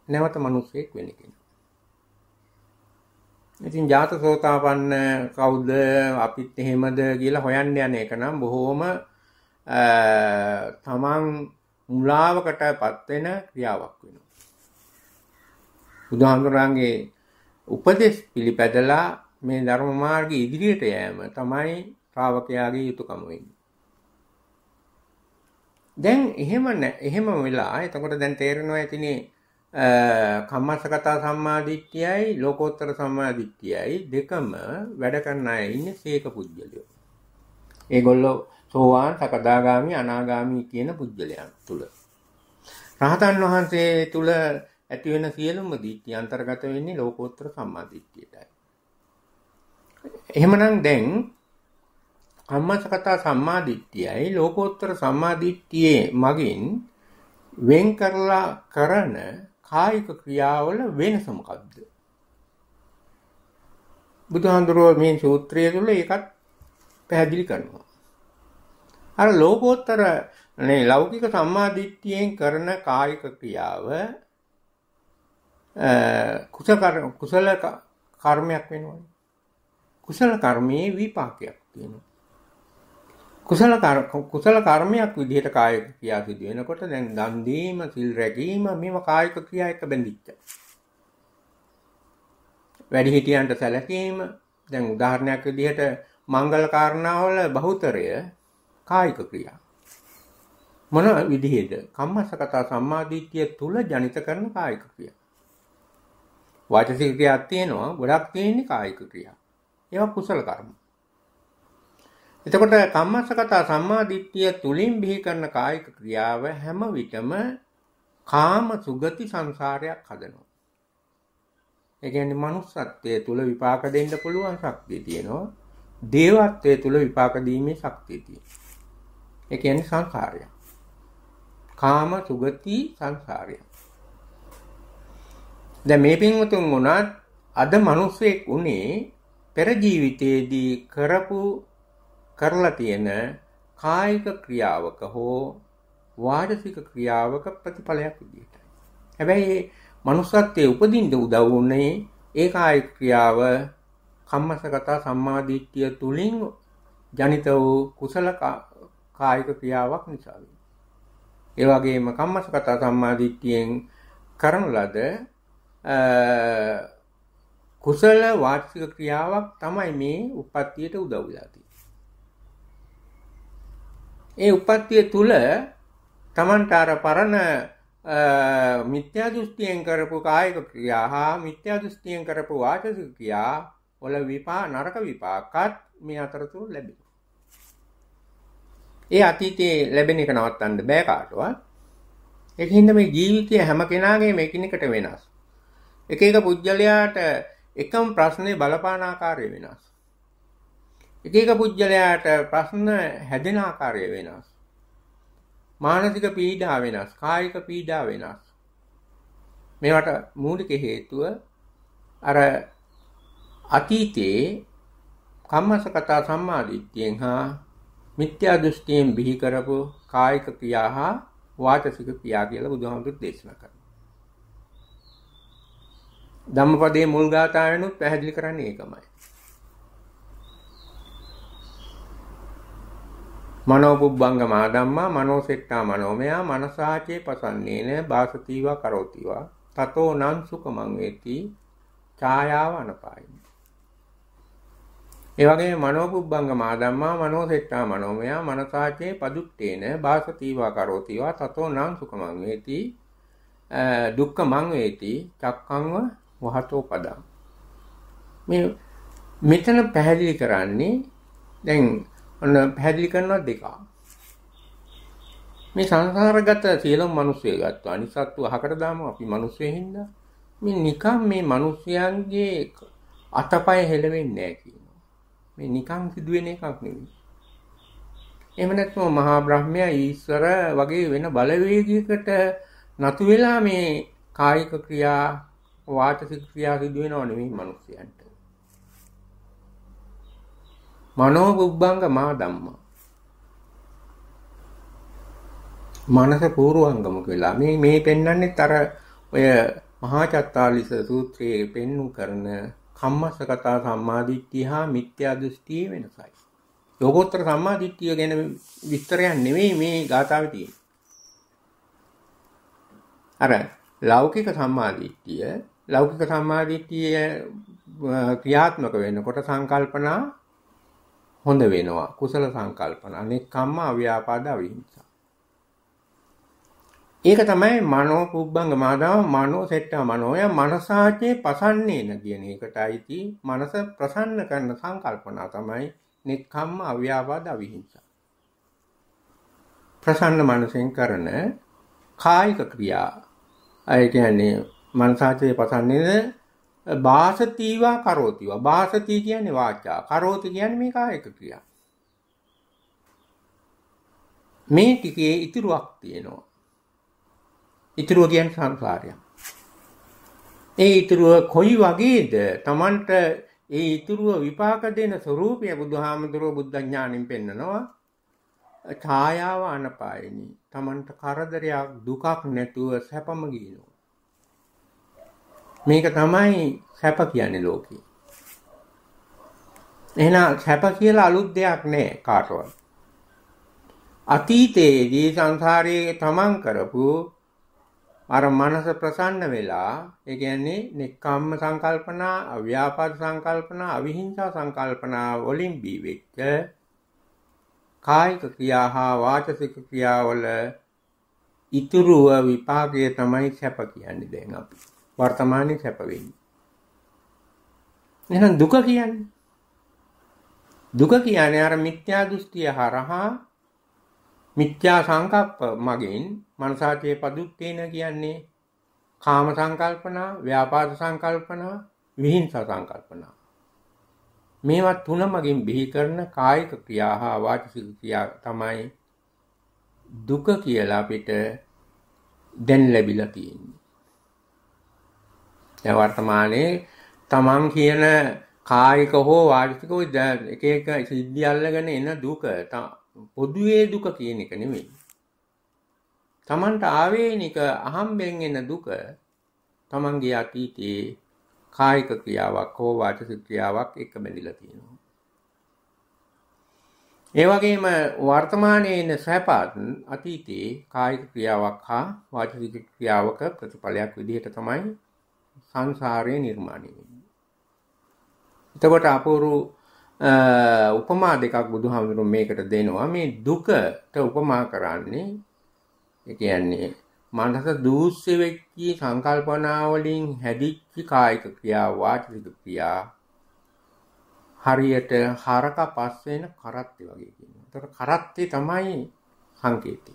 නැවත මිනිසෙක් වෙන කෙනෙක්. ඉතින් ජාතසෝතාපන්න කවුද අපිත් එහෙමද කියලා හොයන්න යන එක නම් බොහෝම තමන් මුලාවකට පත්වෙන ක්‍රියාවක් වෙනවා. බුදුහාමුදුරන්ගේ උපදෙස් පිළිපැදලා මේ ධර්ම මාර්ගය ඉදිරියට යෑම තමයි ශ්‍රාවකයාගේ යුතුයකම වෙන්නේ. දැන් එහෙම එහෙම වෙලා එතකොට දැන් තේරෙනවා ඇතිනේ කම්මස්සගතා සම්මාදිට්ඨියයි ලෝකෝත්තර සම්මාදිට්ඨියයි දෙකම වැඩ කරන අය ඉන්නේ සීක පුද්ගලයෝ. ඒගොල්ලෝ සෝවාන් සකදාගාමි අනාගාමි කියන පුද්ගලයන් තුළ. රහතන් වහන්සේ තුළ ඇතිවෙන සියලුම දිට්ඨිය අන්තර්ගත වෙන්නේ ලෝකෝත්තර සම්මා දිට්ඨියටයි. එහෙමනම් දැන් කම්මසගත සම්මා දිට්ඨියයි ලෝකෝත්තර සම්මා දිට්ඨියේ මගින් වෙන් කරලා කරන කායික ක්‍රියාවල වෙනස මොකක්ද? බුදුහාඳුරෝ මේ සූත්‍රය තුළ ඒකත් පැහැදිලි කරනවා. අර ලෝකෝත්තර මේ ලෞකික සම්මාදිට්ඨියෙන් කරන කායික ක්‍රියාව කුසල කර්මයක් වෙනවා. කුසල කර්මයේ විපාකයක් තියෙනවා. කුසල කුසල කර්මයක් විදිහට කායික ක්‍රියා සිදු වෙනකොට දැන් දන් දීම, සිල් රැකීම මේව කායික ක්‍රියා එක බැඳිච්ච. වැඩි හිටියන්ට සැලකීම දැන් උදාහරණයක් විදිහට මංගල කාරණාවල බහුතරය කායික ක්‍රියා. මොන විදිහේද? කම්මස්සගත සම්මාදිට්ඨිය තුල ජනිත කරන කායික ක්‍රියා. වාචසික ක්‍රියා තියෙනවා, ගොඩක් තියෙන්නේ කායික ක්‍රියා. ඒවා කුසල කර්ම. එතකොට කම්මස්සගත සම්මාදිට්ඨිය තුලින් බිහි කරන කායික ක්‍රියාව හැම විටම කාම සුගති සංසාරයක් හදනවා. ඒ කියන්නේ manussත්වයේ තුල විපාක දෙන්න පුළුවන් ශක්තිය තියෙනවා. දේවත්වයේ තුල විපාක දීමේ ශක්තිය තියෙනවා. ඒ කියන්නේ සංඛාරය. කාම සුගති සංඛාරය. දැන් මේ පින්වතුන් වුණත් අද මිනිස්සෙක් උනේ පෙර ජීවිතයේදී කරපු කරලා තියෙන කායික ක්‍රියාවක හෝ වාචික ක්‍රියාවක ප්‍රතිඵලයක් විදියට. හැබැයි මනුස්සත්වයේ උපදින්න උදව් වුණේ ඒ කායික ක්‍රියාව කම්මසගත සම්මාදිට්ඨිය තුලින් ජනිත වූ කුසල කායික ක්‍රියාවක් නිසා ඒ වගේම කම්මසගත සම්මාදිට්ඨියෙන් කරන ලද කුසල වාචික ක්‍රියාවක් තමයි මේ උප්පත්තියට උදව් වෙලා ඒ උප්පත්තිය තුල Tamanට අර පරණ මිත්‍යා දෘෂ්ටියෙන් කරපු කායික ක්‍රියා හා මිත්‍යා දෘෂ්ටියෙන් කරපු වාචික ක්‍රියා වල විපා නරක විපාකත් මේ අතරතුර ලැබෙනවා ඒ අතීතයේ ලැබෙන එක නවත්තන්න බෑ කාටවත්. ඒක හින්දා මේ ජීවිතය හැම කෙනාගේම එකිනෙකට වෙනස්. එක එක පුජ්‍යලයාට එකම ප්‍රශ්නේ බලපාන ආකාරය වෙනස්. එක එක පුජ්‍යලයාට ප්‍රශ්න හැදෙන ආකාරය වෙනස්. මානසික පීඩා වෙනස්, කායික පීඩා වෙනස්. මේවට මූලික හේතුව අර අතීතයේ කම්මස කතා සම්මාදිට්ඨියෙන් හා මිත්‍යා දෘෂ්ටියෙන් බිහි කරපු කායික ක්‍රියා හා වාචසික ක්‍රියා කියලා බුදුහාමුදුරු දේශනා කරනවා. ධම්මපදයේ මුල් ගාථාවෙනුත් පැහැදිලි කරන්නේ ඒකමයි. මනෝපුබ්බංගමා ධම්මා මනෝසෙට්ටා මනෝමයා මනසාචේ පසන්නේන බාසතිවා කරෝතිවා තතෝ නං සුඛමං වේති ඡායාව අනපායි ඒ වගේම මනෝපුබ්බංගම ආදම්මා මනෝසෙට්ටා මනෝමයා මනසාචේ පදුට්ඨේන බාසතිවා කරෝතිවා තතෝ නං සුඛමං වේති දුක්ඛමං වේති චක්ඛංව වහතෝ පදං මේ මෙතන පැහැදිලි කරන්නේ දැන් ඔන්න පැහැදිලි කරනවා දෙකක් මේ සංසාරගත සියලුම මිනිස්සුය ගත්තා අනිසත්තු අහකට දාමු අපි මිනිස්සු හින්දා මේ නිකම් මේ මිනිස්යන්ගේ අතපය හෙලවෙන්නේ නැහැ මේ නිකන් සිදුවෙන එකක් නෙවෙයි. එහෙම නැත්නම් මහා බ්‍රහ්මයා ඊශ්වර වගේ වෙන බලවේගයකට නතු වෙලා මේ කායික ක්‍රියා වාචසික ක්‍රියා සිදු වෙනව නෙවෙයි මිනිස්යන්ට. මනෝ බුබ්බංග මා ධම්මා. මනස පූර්වංගමක වෙලා මේ මේ පෙන්වන්නේ අර ඔය මහා චත්තාලිස සූත්‍රයේ පෙන්වු කරන කම්මස්සගතා සම්මාදිට්ඨිය හා මිත්‍යා දෘෂ්ටියේ වෙනසයි. යෝගෝත්තර සම්මාදිට්ඨිය ගැන විස්තරයක් නෙවෙයි මේ ගාථාවේ තියෙන්නේ. අර ලෞකික සම්මාදිට්ඨිය ලෞකික සම්මාදිට්ඨිය ක්‍රියාත්මක වෙනකොට සංකල්පනා හොඳ වෙනවා. කුසල සංකල්පන අනෙක් කම්ම අව්‍යාපාද අවිහිංසා. ඒක තමයි මනෝ පුබ්බංග මහදාව මනෝ සෙට්ටා මනෝය මනසාචේ පසන්නේන කියන එකටයි ති මනස ප්‍රසන්න කරන සංකල්පනා තමයි නික්කම්ම අව්‍යාපාද අවිහිංසා ප්‍රසන්න මනසෙන් කරන කායික ක්‍රියා ඒ කියන්නේ මනසාචේ පසන්නේන බාසතිවා කරෝතිවා බාසති කියන්නේ වාචා කරෝති කියන්නේ මේ කායික ක්‍රියා මේ ටිකේ ඉතුරුක් තියෙනවා ඉතුරුව කියන්නේ සංසාරයක්. ඒ ඉතුරුව කොයි වගේද? Tamanට ඒ ඉතුරුව විපාක දෙන ස්වરૂපය බුදුහාමුදුරුවෝ බුද්ධ ඥාණයෙන් පෙන්නනවා. ඡායාව අනපායනි. Tamanට කරදරයක් දුකක් නැතුව සැපම ගිනෝ. මේක තමයි සැප කියන්නේ ලෝකේ. එහෙනම් සැප කියලා අලුත් දෙයක් නෑ කාටවත්. අතීතයේදී සංසාරයේ තමන් කරපු අර මනස ප්‍රසන්න වෙලා ඒ කියන්නේ නික්කම්ම සංකල්පනා, අව්‍යාපාද සංකල්පනා, අවිහිංසා සංකල්පනා වලින් බීවෙච්ච කායික ක්‍රියා හා වාචසික ක්‍රියාවල ඉතුරුව විපාකය තමයි සැප කියන්නේ දැන් අපි. වර්තමානයේ සැප වෙන්නේ. එහෙනම් දුක කියන්නේ දුක කියන්නේ අර මිත්‍යා දෘෂ්ටිය හරහා මිත්‍යා සංකප්ප මගින් මනසාචේ පදුත්තේන කියන්නේ කාම සංකල්පනා, ව්‍යාපාද සංකල්පනා, විහිංසා සංකල්පනා. මේවා තුන මගින් බිහි කරන කායික ක්‍රියා හා වාචික ක්‍රියා තමයි දුක කියලා අපිට දැන් ලැබිලා තියෙන්නේ. දැන් වර්තමානයේ තමන් කියන කායික හෝ වාචික එක එක සිද්ධි අල්ලගෙන එන දුක පොදුවේ දුක කියන එක නෙවෙයි. Tamanට ආවේනික අහම්බෙන් එන දුක Tamanගේ අතීතයේ කායික ක්‍රියාවක් හෝ වාචික ක්‍රියාවක් එක බැඳිලා තියෙනවා. ඒ වගේම වර්තමානයේ ඉන්න සැපත් අතීතයේ කායික ක්‍රියාවක් හා වාචික ක්‍රියාවක ප්‍රතිඵලයක් විදිහට තමයි සංසාරය නිර්මාණය වෙන්නේ. එතකොට අපූර්ව උපමා දෙකක් බුදුහාමුදුරුවෝ මේකට දෙනවා. මේ දුකට උපමා කරන්නේ ඒ කියන්නේ මනස දූෂ්‍ය වෙච්ච සංකල්පනාවලින් හැදිච්ච කායික ක්‍රියා වාචික ක්‍රියා හරියට හරක පස්සේ එන කරත්ති වගේ කියනවා. ඒතර කරත්ති තමයි සංකේතය.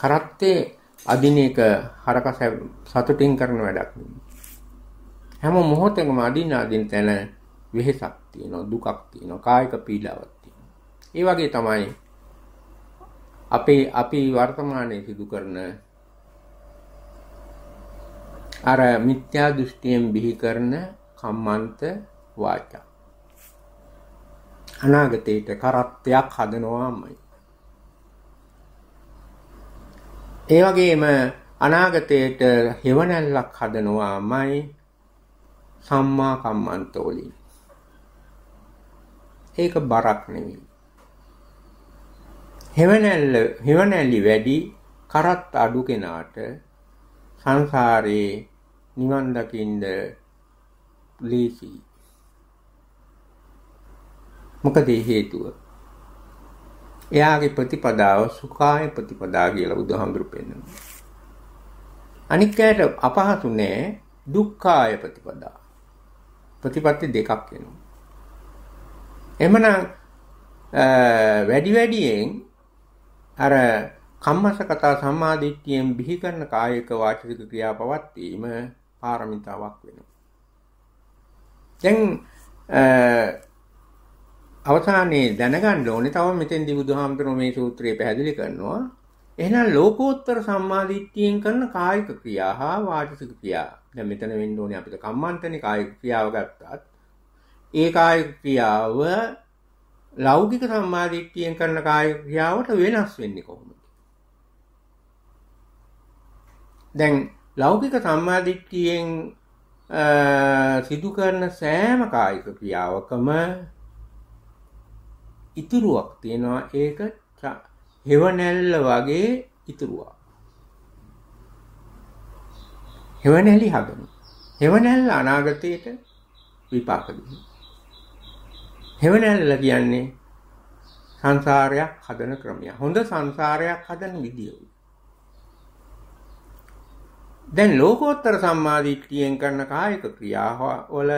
කරත්තේ අදිනේක හරක සතුටින් කරන වැඩක් නෙමෙයි. හැම මොහොතකම අදින අදින් තැන වෙහෙසක් තියෙනවා දුකක් තියෙනවා කායික පීඩාවක් තියෙනවා. ඒ වගේ තමයි අපේ අපි වර්තමානයේ සිදු කරන අර මිත්‍යා දෘෂ්ටියෙන් බිහි කරන කම්මන්ත වාචා. අනාගතයට කරත්තයක් හදනවාමයි. ඒ වගේම අනාගතයට හෙවණැල්ලක් හදනවාමයි සම්මා කම්මන්ත වලින්. ඒක බරක් නෙවෙයි. හෙවණැල්ල හෙවණැලි වැඩි කරත් අඩු කෙනාට සංසාරේ නිවන් දකින්න ලීසි. මොකද හේතුව? එයාගේ ප්‍රතිපදාව සුඛාය ප්‍රතිපදා කියලා බුදුහාමුදුරු පෙන්වනවා. අනික්කයට අපහසු නෑ දුක්ඛාය ප්‍රතිපදා. ප්‍රතිපත්ති දෙකක් වෙනවා. එමනම් වැඩි වැඩියෙන් අර කම්මස කතා සම්මාදිට්ඨියෙන් බිහි කරන කායික වාචික ක්‍රියා පවත්වීම පාරමිතාවක් වෙනවා. දැන් අවසානයේ දැනගන්න ඕනේ තව මෙතෙන්දී බුදුහාමුදුරුවෝ මේ සූත්‍රය පැහැදිලි කරනවා. එහෙනම් ලෝකෝත්තර සම්මාදිට්ඨියෙන් කරන කායික ක්‍රියා හා වාචික ක්‍රියා. දැන් මෙතන වෙන්න ඕනේ අපිට කම්මන්තනේ කායික ක්‍රියාව ගත්තත් ඒ කාය ක්‍රියාව ලෞකික සම්මාදිට්ඨියෙන් කරන කාය ක්‍රියාවට වෙනස් වෙන්නේ කොහොමද? දැන් ලෞකික සම්මාදිට්ඨියෙන් සිදු කරන සෑම කායික ක්‍රියාවකම ඉතුරුවක් තියෙනවා ඒක හෙවණැල්ල වගේ ඉතුරුවක්. හෙවණැලි හදමු. හෙවණැල්ල අනාගතයට විපාක දෙනවා. හෙවණැල්ලලා කියන්නේ සංසාරයක් හදන ක්‍රමය. හොඳ සංසාරයක් හදන විදිය. දැන් ලෝකෝත්තර සම්මාදිට්ඨියෙන් කරන කායික ක්‍රියාවල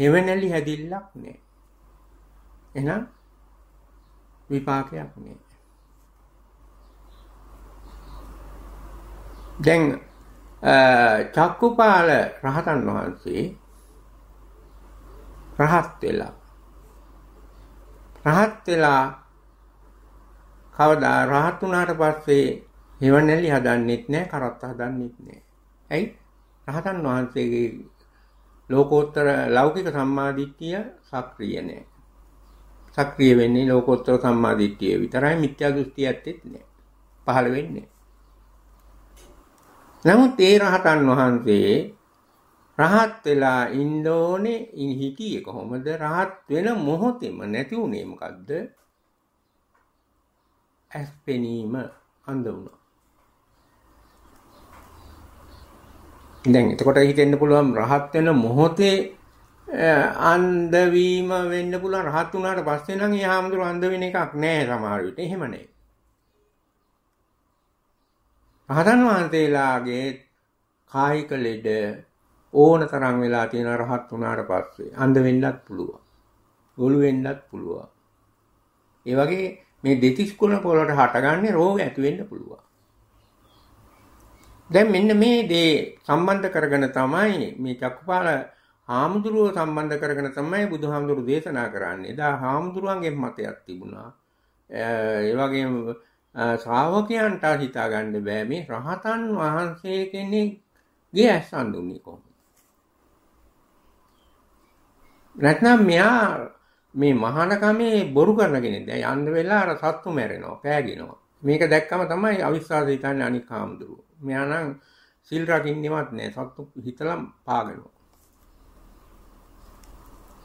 හෙවණැලි හැදිල්ලක් නෑ. එහෙනම් විපාකයක් නෑ. දැන් චක්කුපාල රහතන් වහන්සේ රහත් වෙලා රහත් වෙලා කවදා රහත් වුණාට පස්සේ හෙවණැලි හදන්නෙත් නෑ කරත්ත හදන්නෙත් නෑ. ඇයි? රහතන් වහන්සේගේ ලෝකෝත්තර ලෞකික සම්මාදිට්ඨිය සක්‍රිය නෑ. සක්‍රිය වෙන්නේ ලෝකෝත්තර සම්මාදිට්ඨිය විතරයි මිත්‍යා දෘෂ්ටි ඇත්තෙත් නෑ. පහළ වෙන්නේ. නමුත් ඒ රහතන් වහන්සේ රහත් වෙලා ඉන්න ඕනේ ඉන් හිටියේ කොහොමද රහත් වෙන මොහොතෙම නැති වුණේ මොකද්ද ඇස් පෙනීම අඳ වුණා දැන් එතකොට හිතෙන්න පුළුවන් රහත් වෙන මොහොතේ අන්ධවීම වෙන්න පුළුවන් රහත් වුණාට පස්සේ නම් ඒ හාමුදුරු අන්ධ වෙන එකක් නැහැ සමහර විට එහෙම නැහැ රහතන් වහන්සේලාගේ කායික ලෙඩ ඕන තරම් වෙලා තියෙන රහත් වුණාට පස්සේ අන්ධ වෙන්නත් පුළුවන්. ගොළු වෙන්නත් පුළුවන්. ඒ වගේ මේ දෙතිස් කුණ පොළොට හටගන්නේ රෝග ඇති වෙන්න පුළුවන්. දැන් මෙන්න මේ දේ සම්බන්ධ කරගෙන තමයි මේ චක්කපාල හාමුදුරුව සම්බන්ධ කරගෙන තමයි බුදුහාමුදුරු දේශනා කරන්නේ. එදා හාමුදුරුවන්ගේ මතයක් තිබුණා. ඒ වගේම ශ්‍රාවකයන්ට හිතාගන්න බෑ මේ රහතන් වහන්සේ කෙනෙක්ගේ ඇස් අඳුන්නේ කොහොමද? නැත්නම් මෙයා මේ මහානකමේ බොරු කරන කෙනෙක්. දැන් යන්න වෙලා අර සත්තු මැරෙනවා, පෑගෙනවා. මේක දැක්කම තමයි අවිශ්වාසය හිතන්නේ අනික් හාමුදුරුවෝ. මෙයා නම් සිල් රකින්නේවත් නැහැ. සත්තු හිතලා පාගනවා.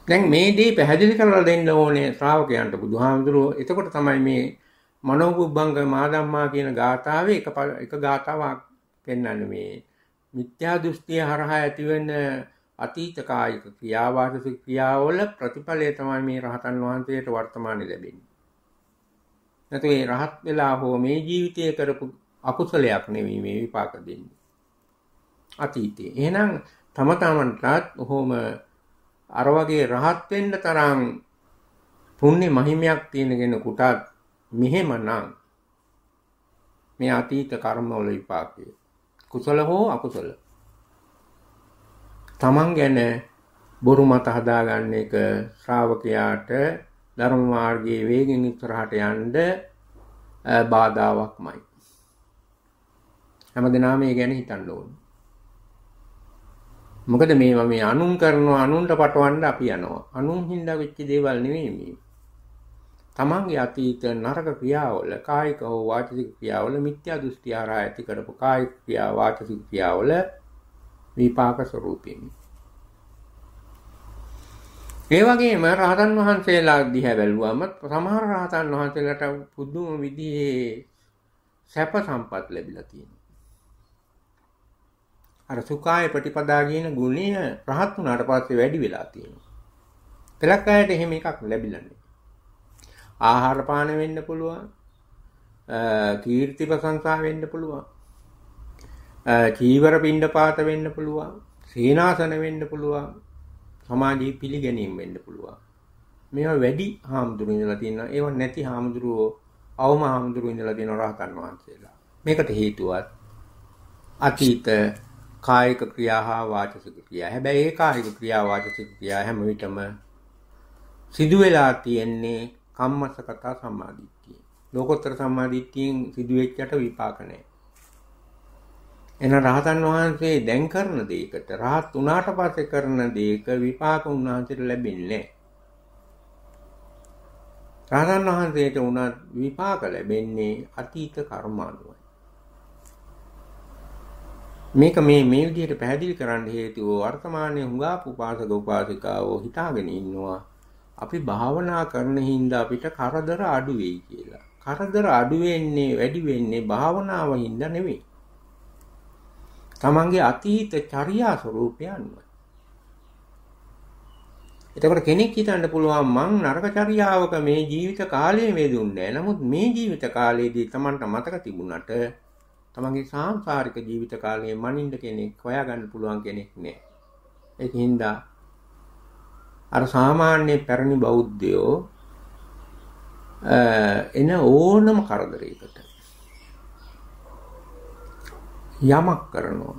දැන් මේ දේ පැහැදිලි කරලා දෙන්න ඕනේ ශ්‍රාවකයන්ට බුදුහාමුදුරුවෝ. එතකොට තමයි මේ මනෝබුබ්බංග මාදම්මා කියන ගාථාවේ එක එක ගාථාවක් පෙන්වන්නේ මේ මිත්‍යා දෘෂ්ටිය හරහා ඇතිවෙන අතීත කායික ක්‍රියාවාචික ක්‍රියාවල ප්‍රතිඵලය තමයි මේ රහතන් වහන්සේට වර්තමානයේ ලැබෙන්නේ. නැතු මේ රහත් වෙලා හෝ මේ ජීවිතයේ කරපු අකුසලයක් නෙවෙයි මේ විපාක දෙන්නේ. අතීතේ. එහෙනම් තම තමන්ටත් ඔහොම අර වගේ රහත් වෙන්න තරම් පුණ්‍ය මහිමයක් තියෙන කෙනෙකුට මෙහෙමනම් මේ අතීත කර්මවල විපාකය කුසල හෝ අකුසල තමන් ගැන බොරු මත හදාගන්න එක ශ්‍රාවකයාට ධර්ම මාර්ගයේ වේගෙන් ඉස්සරහට යන්න බාධාවක්මයි. හැමදෙනාම මේ ගැන හිතන්න ඕන. මොකද මේවා මේ අනුන් කරනවා අනුන්ට පටවන්න අපි යනවා. අනුන් හින්දා වෙච්ච දේවල් නෙමෙයි මේ. තමන්ගේ අතීත නරක ක්‍රියාවල කායික හෝ වාචික ක්‍රියාවල මිත්‍යා දෘෂ්ටි ආරා ඇති කරපු කායික ක්‍රියා වාචික ක්‍රියාවල විපාක ස්වරූපයෙන්. ඒ වගේම රහතන් වහන්සේලා දිහා බැලුවම සමහර රහතන් වහන්සේලාට පුදුම විදිහේ සැප සම්පත් ලැබිලා තියෙනවා. අර සුඛාය ප්‍රතිපදා කියන ගුණය රහත් වුණාට පස්සේ වැඩි වෙලා තියෙනවා. පෙළක් අයට එහෙම එකක් ලැබිලා නැහැ. ආහාර පාන වෙන්න පුළුවන්. කීර්ති ප්‍රශංසා වෙන්න පුළුවන්. චීවර පිණ්ඩපාත වෙන්න පුළුවන්. සේනාසන වෙන්න පුළුවන්. සමාජයේ පිළිගැනීම් වෙන්න පුළුවන්. මේවා වැඩි හාමුදුරුවෝ ඉඳලා තියෙනවා. ඒව නැති හාමුදුරුවෝ අවම හාමුදුරුවෝ ඉඳලා තියෙනවා රහතන් වහන්සේලා. මේකට හේතුවත් අතීත කායික ක්‍රියා හා වාචසික ක්‍රියා. හැබැයි ඒ කායික ක්‍රියා වාචසික ක්‍රියා හැම විටම සිදු වෙලා තියෙන්නේ කම්මසකතා සම්මාදිට්ඨිය. ලෝකෝත්තර සම්මාදිට්ඨියෙන් සිදු වෙච්චට විපාක නැහැ. එහෙනම් රහතන් වහන්සේ දැන් කරන දේකට රහත් වුණාට පස්සේ කරන දේක විපාක උන්වහන්සේට ලැබෙන්නේ රහතන් වහන්සේට උනත් විපාක ලැබෙන්නේ අතීත කර්ම අනුවයි. මේක මේ මේ විදිහට පැහැදිලි කරන්න හේතුව වර්තමානයේ හුඟා උපාසක උපාසිකාවෝ හිතාගෙන ඉන්නවා අපි භාවනා කරන හින්දා අපිට කරදර අඩු වෙයි කියලා. කරදර අඩු වෙන්නේ වැඩි වෙන්නේ භාවනාව හින්දා නෙවෙයි. තමන්ගේ අතීත චර්යා ස්වરૂපය අනුව. එතකොට කෙනෙක් හිතන්න පුළුවන් මං නරක චර්යාවක මේ ජීවිත කාලයේ මේ දුන්නේ නමුත් මේ ජීවිත කාලයේදී තමන්ට මතක තිබුණට තමන්ගේ සාංසාරික ජීවිත කාලයේ මනින්න කෙනෙක් හොයාගන්න පුළුවන් කෙනෙක් නෑ. ඒකින්ද අර සාමාන්‍ය පැරණි බෞද්ධයෝ එන ඕනම කරදරයකට යමක් කරනවා.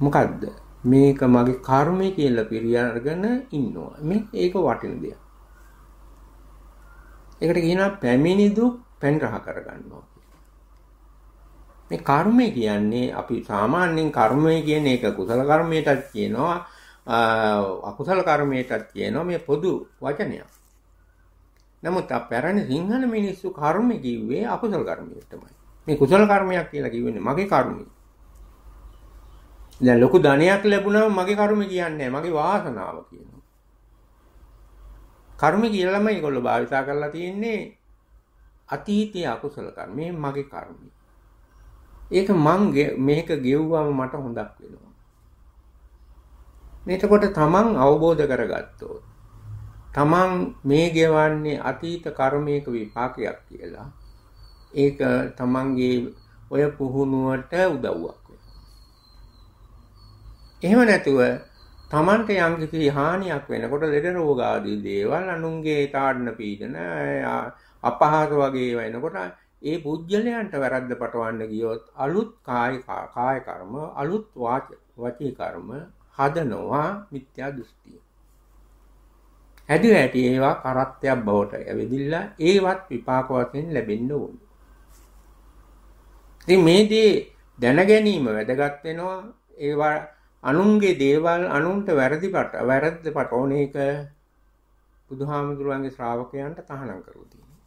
මොකද්ද? මේක මගේ කර්මය කියලා පිළිඅරගෙන ඉන්නවා. මේ ඒක වටින දෙයක්. ඒකට කියනවා පැමිණි දුක් පැන් රහ කරගන්නවා. මේ කර්මය කියන්නේ අපි සාමාන්‍යයෙන් කර්මය කියන එක කුසල කර්මයටත් කියනවා අකුසල කර්මයටත් කියනවා මේ පොදු වචනයක්. නමුත් අප පැරණි සිංහල මිනිස්සු කර්ම කිව්වේ අකුසල කර්මයටමයි. මේ කුසල කර්මයක් කියලා කිව්වනේ මගේ කර්මය. දැන් ලොකු ධනයක් ලැබුණාම මගේ කර්මය කියන්නේ මගේ වාසනාව කියනවා. කර්ම කියලා ළමයි ඒගොල්ලෝ භාවිතා කරලා තියෙන්නේ අතීතයේ අකුසල කර්ම. මේ මගේ කර්මය. ඒක මං මේක ගෙව්වම මට හොඳක් වෙනවා. මේකට තමන් අවබෝධ කරගත්තොත් තමන් මේ ගෙවන්නේ අතීත කර්මයක විපාකයක් කියලා ඒක තමන්ගේ ඔය පුහුණුවට උදව්වක් එහෙම නැතුව තමන්ට යම්කිසි හානියක් වෙනකොට ලෙඩ රෝග ආදී දේවල් අනුන්ගේ තාඩන පීඩන අපහාස වගේ වෙනකොට ඒ පුජ්‍යලයන්ට වැරද්ද පටවන්න ගියොත් අලුත් කාය කාය කර්ම අලුත් වාචික කර්ම හදනවා මිත්‍යා දෘෂ්ටිය. හැදුව ඇටි ඒවා කරත්තයක් බවට ඇවිදිලා ඒවත් විපාක වශයෙන් ලැබෙන්න ඕනේ. ඉතින් මේ දේ දැන ගැනීම වැදගත් වෙනවා. ඒවා අනුන්ගේ දේවල් අනුන්ට වැරදිපට වැරද්ද පටවන එක බුදුහාමුදුරුවන්ගේ ශ්‍රාවකයන්ට තහනම් කරලා තියෙනවා.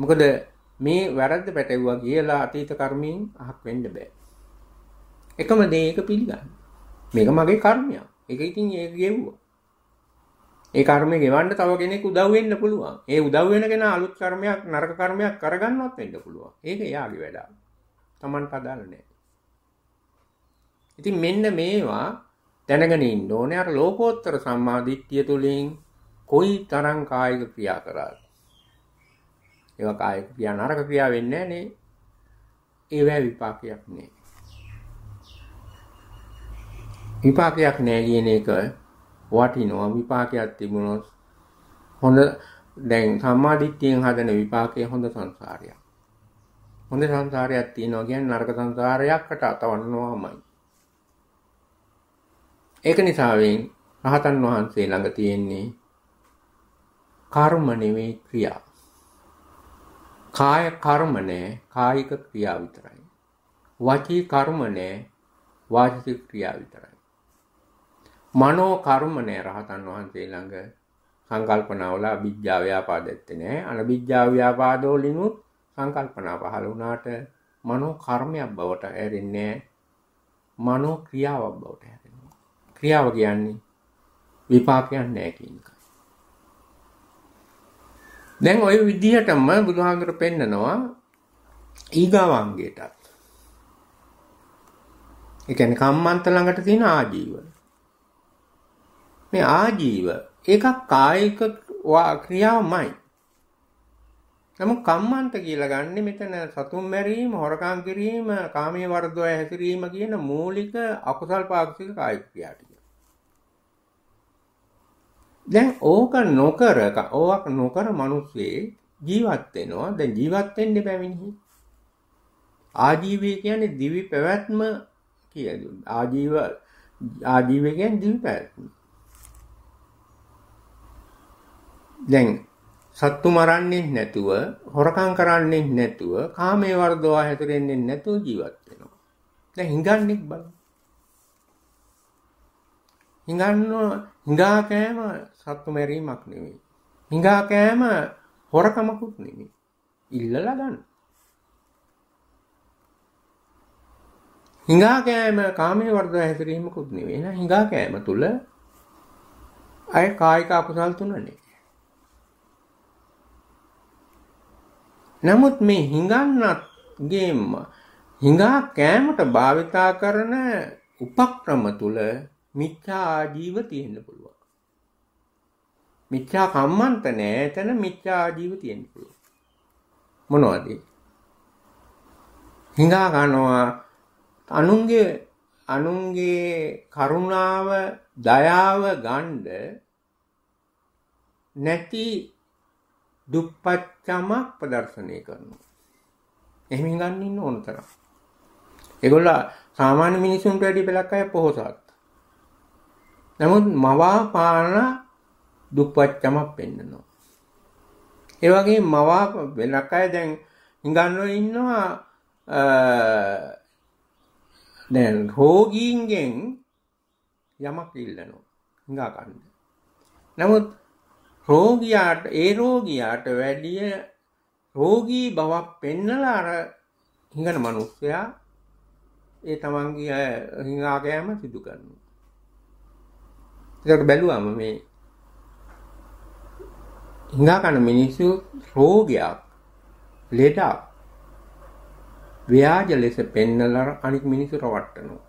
මොකද මේ වැරද්ද පැටවුවා කියලා අතීත කර්මයෙන් අහක් වෙන්න බෑ. එකම දේ එක පිළිගන්න. මේක මගේ කර්මයක්. ඒක ඉතින් ඒක ගෙවුවා. ඒ කර්මය ගෙවන්න තව කෙනෙක් උදව් වෙන්න පුළුවන්. ඒ උදව් වෙන කෙනා අලුත් කර්මයක් නරක කර්මයක් කරගන්නවත් වෙන්න පුළුවන්. ඒක එයාගේ වැඩ. Taman පදාල නෑ. ඉතින් මෙන්න මේවා දැනගෙන ඉන්න ඕනේ අර ලෝකෝත්තර සම්මාදිට්ඨිය තුලින් කොයි තරම් කායික ක්‍රියා කරාද. ඒවා කායික ක්‍රියා නරක ක්‍රියා වෙන්නේ නෑනේ. ඒවැ විපාකයක් නෑ. විපාකයක් නෑ කියන එක වටිනවා විපාකයක් තිබුණොත් හොඳ දැන් සම්මාදිට්ඨියෙන් හදන විපාකය හොඳ සංසාරයක්. හොඳ සංසාරයක් තියෙනවා කියන්නේ නරක සංසාරයක්කට අතවන්නවාමයි. ඒක නිසාවෙන් රහතන් වහන්සේ ළඟ තියෙන්නේ කර්ම නෙවෙයි ක්‍රියා. කාය කර්ම නෑ කායික ක්‍රියා විතරයි. වාචික කර්ම නෑ වාචික ක්‍රියා විතරයි. මනෝ කර්මණය රහතන් වහන්සේ ළඟ සංකල්පනාවල අභිජ්ජා ව්‍යාපාද ඇත්තේ නෑ. අනභිජ්ජා ව්‍යාපාදවලිනුත් සංකල්පනා පහළ වුණාට මනෝ කර්මයක් බවට ඇරෙන්නේ මනෝ ක්‍රියාවක් බවට හැරෙනවා. ක්‍රියාව කියන්නේ විපාකයක් නෑ කියන එකයි. දැන් ওই විදිහටම බුදුහාමුදුර පෙන්නනවා ඊගාවංගයටත්. ඒ කියන්නේ කම්මන්ත ළඟට තියෙන ආජීව. මේ ආජීව ඒකක් කායික ක්‍රියාවමයි. නමුත් කම්මන්ත කියලා ගන්න මෙතන සතුන් මැරීම, හොරකම් කිරීම, කාමයේ වර්ධවය හැසිරීම කියන මූලික අකුසල් පාක්ෂික කායික ක්‍රියා ටික. දැන් ඕක නොකර ඕක නොකර මිනිස්සේ ජීවත් වෙනවා. දැන් ජීවත් වෙන්න බැමිනි. ආජීවය කියන්නේ දිවි පැවැත්ම කියලා. ආජීව ආජීවය කියන්නේ දිවි පැවැත්ම. දැන් සත්තු මරන්නේ නැතුව, හොරකම් කරන්නේ නැතුව, කාමයේ වර්ධවා හැතරෙන්නේ නැතුව ජීවත් වෙනවා. දැන් හිඟන්නේ බලන්න. හිඟන්න හිඟා කෑම සත්තු මරීමක් නෙවෙයි. හිඟා කෑම හොරකමකුත් නෙවෙයි. ඉල්ලලා ගන්න. හිඟා කෑම කාමයේ වර්ධව හැසිරීමකුත් නෙවෙයි. හිඟා කෑම තුල අය කායික අකුසල් තුනනේ. නමුත් මේ හිඟන්නත්ගේම හිඟා කෑමට භාවිතා කරන උපක්‍රම තුල මිත්‍යා ආජීව තියෙන්න පුළුවන්. මිත්‍යා කම්මන්ත නැතන මිත්‍යා ආජීව තියෙන්න පුළුවන්. මොනවද? හිඟා ගන්නවා අනුන්ගේ අනුන්ගේ කරුණාව දයාව ගන්න නැති දුප්පත්කමක් ප්‍රදර්ශනය කරනවා. එහෙම ගන්න ඉන්න ඕන තරම්. ඒගොල්ලෝ සාමාන්‍ය මිනිසුන්ට වැඩි පෙලක් අය පොහොසත්. නමුත් මවා පාන දුප්පත්කමක් පෙන්නනවා. ඒ වගේ මවා වෙලක් අය දැන් ඉඟන්වල ඉන්නවා දැන් රෝගීන්ගෙන් යමක් ඉල්ලනවා. ඉඟා ගන්න. නමුත් රෝගියාට ඒ රෝගියාට වැඩිය රෝගී බවක් පෙන්නලා අර හිඟන මනුස්සයා ඒ තමන්ගේ හිඟාකෑම සිදු කරනවා. ඒකට බැලුවම මේ හිඟා කන මිනිස්සු රෝගයක් ලෙඩක් ව්‍යාජ ලෙස පෙන්නලා අනිත් මිනිස්සු රවට්ටනවා.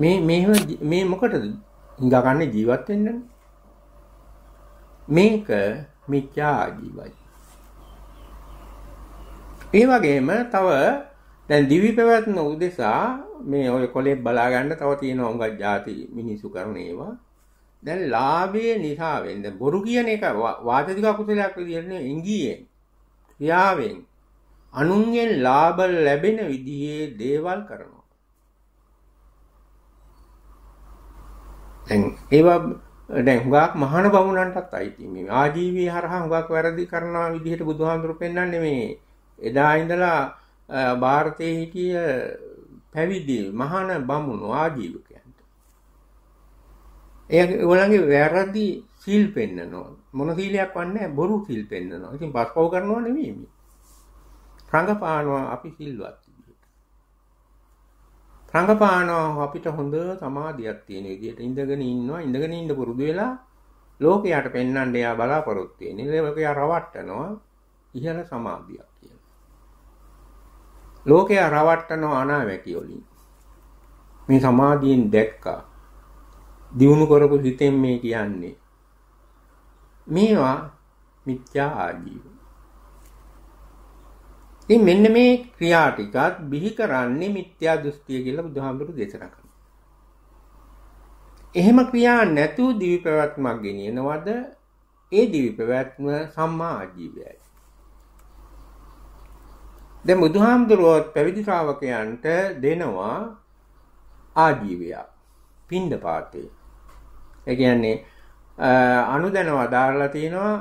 මේ මේව මේ මොකටද? හිඟා කන්නේ ජීවත් වෙන්නනේ. මේක මිත්‍යා ආජීවයි. ඒ වගේම තව දැන් දිවි පැවැත්ම උදෙසා මේ ඔය කොලේ බලා ගන්න තව තියෙනවා උඟක් ಜಾති මිනිසු කරන ඒවා. දැන් ලාභයේ නිසාවෙන් දැන් බොරු කියන එක වාචික කුසලයක් විදිහට නෙවෙයි ඉංගියෙන් ක්‍රියාවෙන් අනුන්ගෙන් ලාභ ලැබෙන විදිහේ දේවල් කරනවා. දැන් ඒවා දැන් හුඟක් මහාන බමුණන්ටත් අයිති මේ ආජීවී හරහා හුඟක් වැරදි කරන විදිහට බුදුහාමුදුරු පෙන්වන්නේ මේ එදා ඉඳලා ಭಾರತයේ හිටිය පැවිදි මහාන බමුණු ආජීවකයන්ට ඒ ඔයගොල්ලන්ගේ වැරදි සීල් පෙන්නනවා මොන සීලයක් වන්නේ බොරු සීල් පෙන්නනවා ඉතින් පස්පව කරනවා නෙමෙයි මේ රංගපානවා අපි සිල්වත් රඟපානවා අපිට හොඳ සමාධියක් තියෙන විදිහට ඉඳගෙන ඉන්නවා ඉඳගෙන ඉන්න පුරුදු වෙලා ලෝකයට පෙන්වන්න එයා බලාපොරොත්තු වෙන ලෝකයා රවට්ටනවා ඉහළ සමාධියක් කියලා. ලෝකයා රවට්ටනවා අනාවැකි වලින්. මේ සමාධියෙන් දැක්කා. දිනු කරපු හිතෙන් මේ කියන්නේ. මේවා මිත්‍යා ආජීව. ඉතින් මෙන්න මේ ක්‍රියා ටිකත් බිහි කරන්නේ මිත්‍යා දෘෂ්ටිය කියලා බුදුහාමුදුරු දේශනා කරනවා. එහෙම ක්‍රියා නැතුව දිවි පැවැත්මක් ගෙනියනවද? ඒ දිවි පැවැත්ම සම්මා ආජීවයයි. දැන් බුදුහාමුදුරුවෝ පැවිදි ශ්‍රාවකයන්ට දෙනවා ආජීවය. පින්ඳ පාතේ. ඒ කියන්නේ අනුදැනව දාරලා තිනවා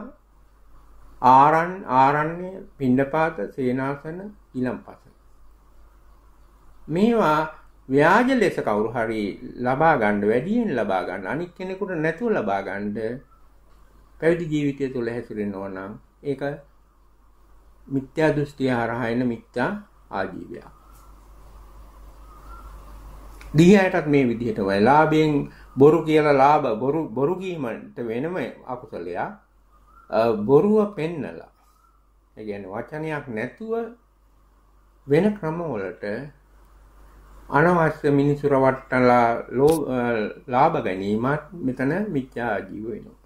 ආරන් ආරණ්‍ය පිණ්ඩපාත සේනාසන ඊලම්පස මේවා ව්‍යාජ ලෙස කවුරු හරි ලබා ගන්න වැඩියෙන් ලබා ගන්න අනික් කෙනෙකුට නැතුව ලබා ගන්න පැවිදි ජීවිතය තුළ හැසිරෙනවා නම් ඒක මිත්‍යා දෘෂ්ටිය හරහා එන මිත්‍යා ආජීවයක්. දිහයටත් මේ විදිහට වෙලාභයෙන් බොරු කියලා ලාභ බොරු බොරු කීමන්ට වෙනම අකුසලයක්. බොරුව පෙන්නලා ගැන වචනයක් නැතුව වෙන ක්‍රමවලට අනවශ්‍ය මිනිසු රවට්ටලා ලෝ ලාභ ගැනීමත් මෙතන මිත්‍යා ජීව වෙනවා.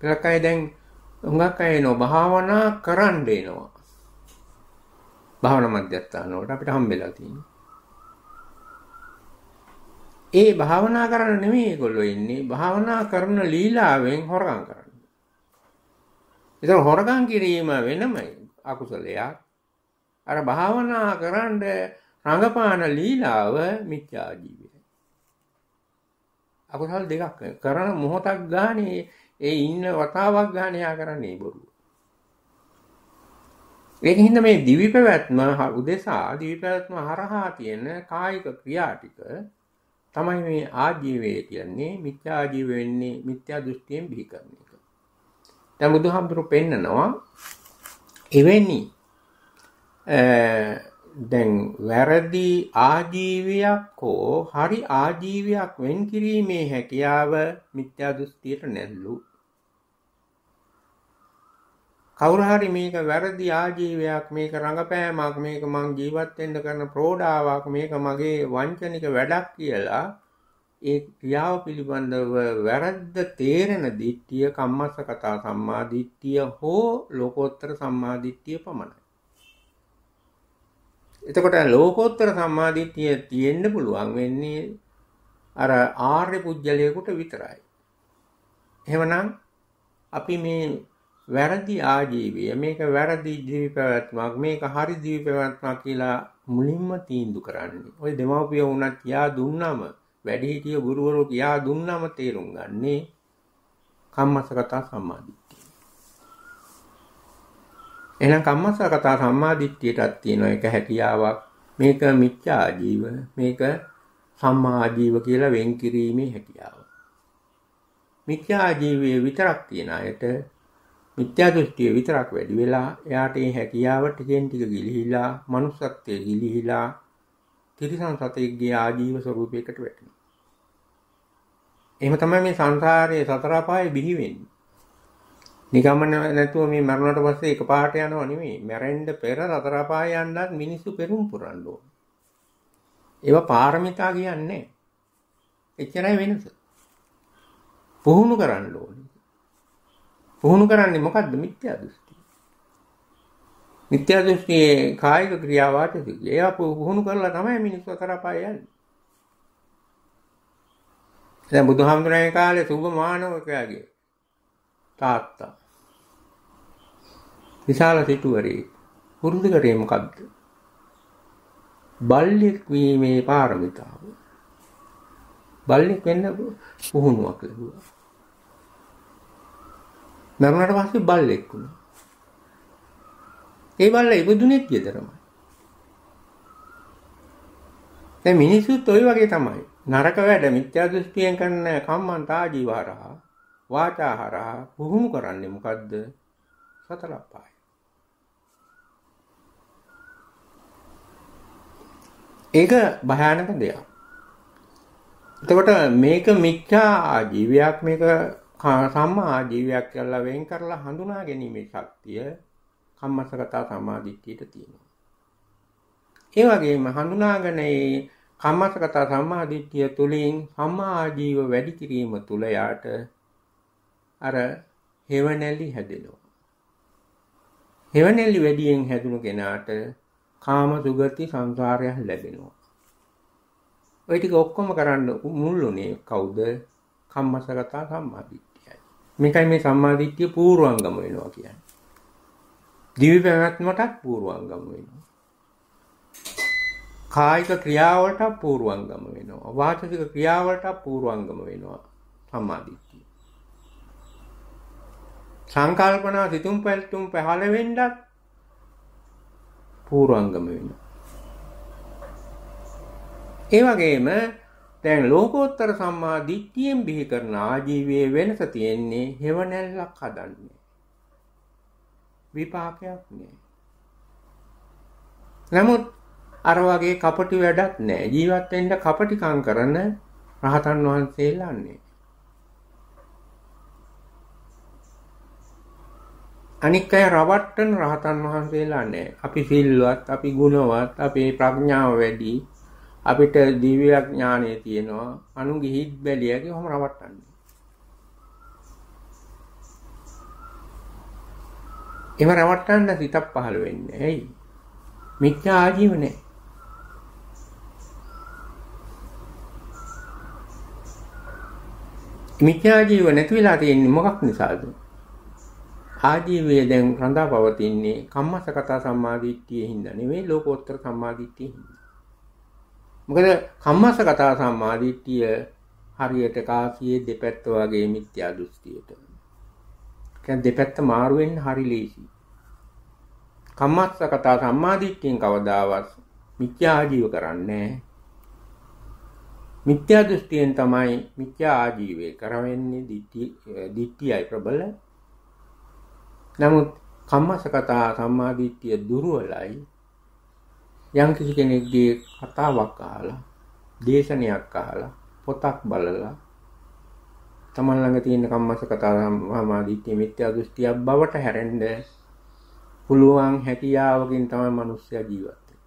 පෙරක් අය දැන් හුඟක් අය නෝ භාවනා කරන්න එනවා. භාවනා මධ්‍යස්ථාන වලට අපිට හම්බෙලා තියෙනවා. ඒ භාවනා කරන්න නෙමෙයි ඒගොල්ලෝ ඉන්නේ භාවනා කරන ලීලාවෙන් හොරගම් කරන්න. ඒතර හොරගම් කිරීම වෙනමයි අකුසලයක්. අර භාවනා කරන්න රඟපාන ලීලාව මිත්‍යා ජීවිතය. අකුසල් දෙකක් කරන මොහොතක් ගානේ ඒ ඉන්න වතාවක් ගානේ යා කරන්නේ බොරුව. ඒකින් හින්දා මේ දිවි පැවැත්ම උදෙසා දිවි පැවැත්ම හරහා තියෙන කායික ක්‍රියා ටික තමයි මේ ආජීවය කියන්නේ මිත්‍යා ආජීව වෙන්නේ මිත්‍යා දෘෂ්ටියෙන් බිහි කරන එක. දැන් බුදුහාමුදුරු පෙන්නනවා එවැනි දැන් වැරදි ආජීවයක් හෝ හරි ආජීවයක් වෙන් කිරීමේ හැකියාව මිත්‍යා දෘෂ්ටියට නැල්ලු කවුරු හරි මේක වැරදි ආජීවයක් මේක රඟපෑමක් මේක මං ජීවත් වෙන්න කරන ප්‍රෝඩාවක් මේක මගේ වංචනික වැඩක් කියලා ඒ ක්‍රියාව පිළිබඳව වැරද්ද තේරෙන දිට්ඨිය කම්මස්ස කතා සම්මා දිට්ඨිය හෝ ලෝකෝත්තර සම්මා දිට්ඨිය පමණයි. එතකොට ලෝකෝත්තර සම්මා දිට්ඨිය තියෙන්න පුළුවන් වෙන්නේ අර ආර්ය පුජ්‍යලයකට විතරයි. එහෙමනම් අපි මේ වැරදි ආජීවය මේක වැරදි ජීවිපැවැත්මක් මේක හරි ජීවිපැවැත්මක් කියලා මුලින්ම තීන්දු කරන්නේ. ඔය දෙමව්පිය වුණත් කියා දුන්නම වැඩිහිටිය ගුරුවරු කියා දුන්නම තේරුම් ගන්නේ කම්මසගතා සම්මාදිට්ඨිය. එහෙනම් කම්මසගතා සම්මාදිට්ඨියටත් තියෙන එක හැකියාවක්. මේක මිත්‍යා ජීව මේක සම්මා ජීව කියලා වෙන් කිරීමේ හැකියාව. මිත්‍යා ජීවයේ විතරක් තියන අයට මිත්‍යා දෘෂ්ටිය විතරක් වැඩි වෙලා එයාට ඒ හැකියාව ටිකෙන් ටික ගිලිහිලා manussත්වයේ ගිලිහිලා තිරිසන් සතෙක්ගේ ආජීව ස්වરૂපයකට වැටෙනවා. එහෙම තමයි මේ සංසාරයේ සතර අපායේ බිහි වෙන්නේ. නිකම්ම නැතුව මේ මරුණට පස්සේ එකපාරට යනව නෙමෙයි. මැරෙන්න පෙර සතර අපාය යන්නත් මිනිස්සු පෙරම් පුරන්න ඕන. ඒවා පාරමිතා කියන්නේ. එච්චරයි වෙනස. පුහුණු කරන්න ඕන. පුහුණු කරන්නේ මොකද්ද? මිත්‍යා දෘෂ්ටි. මිත්‍යා දෘෂ්ටියේ කායික ක්‍රියා වාචික ඒවා පුහුණු කරලා තමයි මිනිස්සු කරපා යන්නේ. දැන් බුදුහාමුදුරනේ කාලේ සුබ මානවකයාගේ තාත්තා විශාල සිටුවරේ පුරුදු කරේ මොකද්ද? බල්ලෙක් වීමේ පාරමිතාව. බල්ලෙක් වෙන්න පුහුණුවක් ලැබුවා. මරුණාට පස්සේ බල්ලෙක් වුණා. ඒ බල්ලා ඉපදුනේත් ගෙදරමයි. දැන් මිනිස්සුත් ওই වගේ තමයි. නරක වැඩ මිත්‍යා දෘෂ්ටියෙන් කරන කම්මන්තා ජීවහරහා වාචාහරහා පුහුණු කරන්නේ මොකද්ද? සතර අපාය. ඒක භයානක දෙයක්. එතකොට මේක මිත්‍යා ජීවියක් මේක සම්මා ආජීවයක් කියලා වෙන් කරලා හඳුනා ගැනීමේ ශක්තිය කම්මසගතා සමාධිත්‍යයට තියෙනවා. ඒ වගේම හඳුනාගෙන ඒ කම්මසගත සම්මාදිට්ඨිය තුලින් සම්මා ආජීව වැඩි කිරීම තුල යාට අර හේවණලි හැදෙනවා. හේවණලි වැඩියෙන් හැදුණු කෙනාට කාම සුගති සංසාරය ලැබෙනවා. ඔය ටික ඔක්කොම කරන්න මුල් උනේ කවුද? කම්මසගත සම්මාදිට්ඨිය. මේකයි මේ සම්මාදිට්ඨිය පූර්වංගම වෙනවා කියන්නේ. දිවි පැවැත්මටත් පූර්වංගම වෙනවා. කායික ක්‍රියාවලට පූර්වංගම වෙනවා. වාචික ක්‍රියාවලට පූර්වංගම වෙනවා සම්මාදිට්ඨිය. සංකල්පනා සිතුම් පැතුම් පහළ වෙන්නත් පූර්වංගම වෙනවා. ඒ වගේම දැන් ලෝකෝත්තර සම්මා දිට්ඨියෙන් බිහි කරන ආජීවයේ වෙනස තියෙන්නේ හෙවණැල්ලක් හදන්නේ. විපාකයක් නෑ. නමුත් අර වගේ කපටි වැඩක් නෑ. ජීවත් වෙන්න කපටිකම් කරන රහතන් වහන්සේලා නෑ. අනික් අය රවට්ටන රහතන් වහන්සේලා නෑ. අපි සිල්වත්, අපි ගුණවත්, අපේ ප්‍රඥාව වැඩි, අපිට දිව්‍යයක් ඥානය තියෙනවා අනුන්ගේ හිත් බැලියගේ හොම රවට්ටන්න. එම රවට්ටන්න සිතක් පහළ වෙන්න ඇයි මිච්චා ආජීව නෑ. මිච්ඡා ජීව නැති වෙලා තියෙන්නේ මොකක් නිසාද? ආජීවයේ දැන් රඳා පවතින්නේ කම්මසකතා සම්මාදිට්ඨියේ හින්දා නෙවෙයි ලෝකෝත්තර සම්මාදිට්ඨියේ හින්දා. මොකද කම්මස්ස කතා සම්මාදිට්ඨිය හරියට කාසියේ දෙපැත්ත වගේ මිත්‍යා දෘෂ්ටියට. කියන්නේ දෙපැත්ත මාරුවෙන් හරි ලේසි. කම්මස්ස කතා සම්මාදිට්ඨියෙන් කවදාවත් මිත්‍යා ආජීව කරන්නේ මිත්‍යා දෘෂ්ටියෙන් තමයි මිත්‍යා ආජීවය කරවෙන්නේ දිට්ඨියයි ප්‍රබල. නමුත් කම්මස්ස කතා සම්මාදිට්ඨිය දුර්වලයි යම්කිසි කෙනෙක්ගේ කතාවක් අහලා දේශනයක් අහලා පොතක් බලලා තමන් ළඟ තියෙන කම්මස කතා සමාධිත්‍ය මිත්‍යා දෘෂ්ටියක් බවට හැරෙන්න පුළුවන් හැකියාවකින් තමයි මිනිස්සයා ජීවත් වෙන්නේ.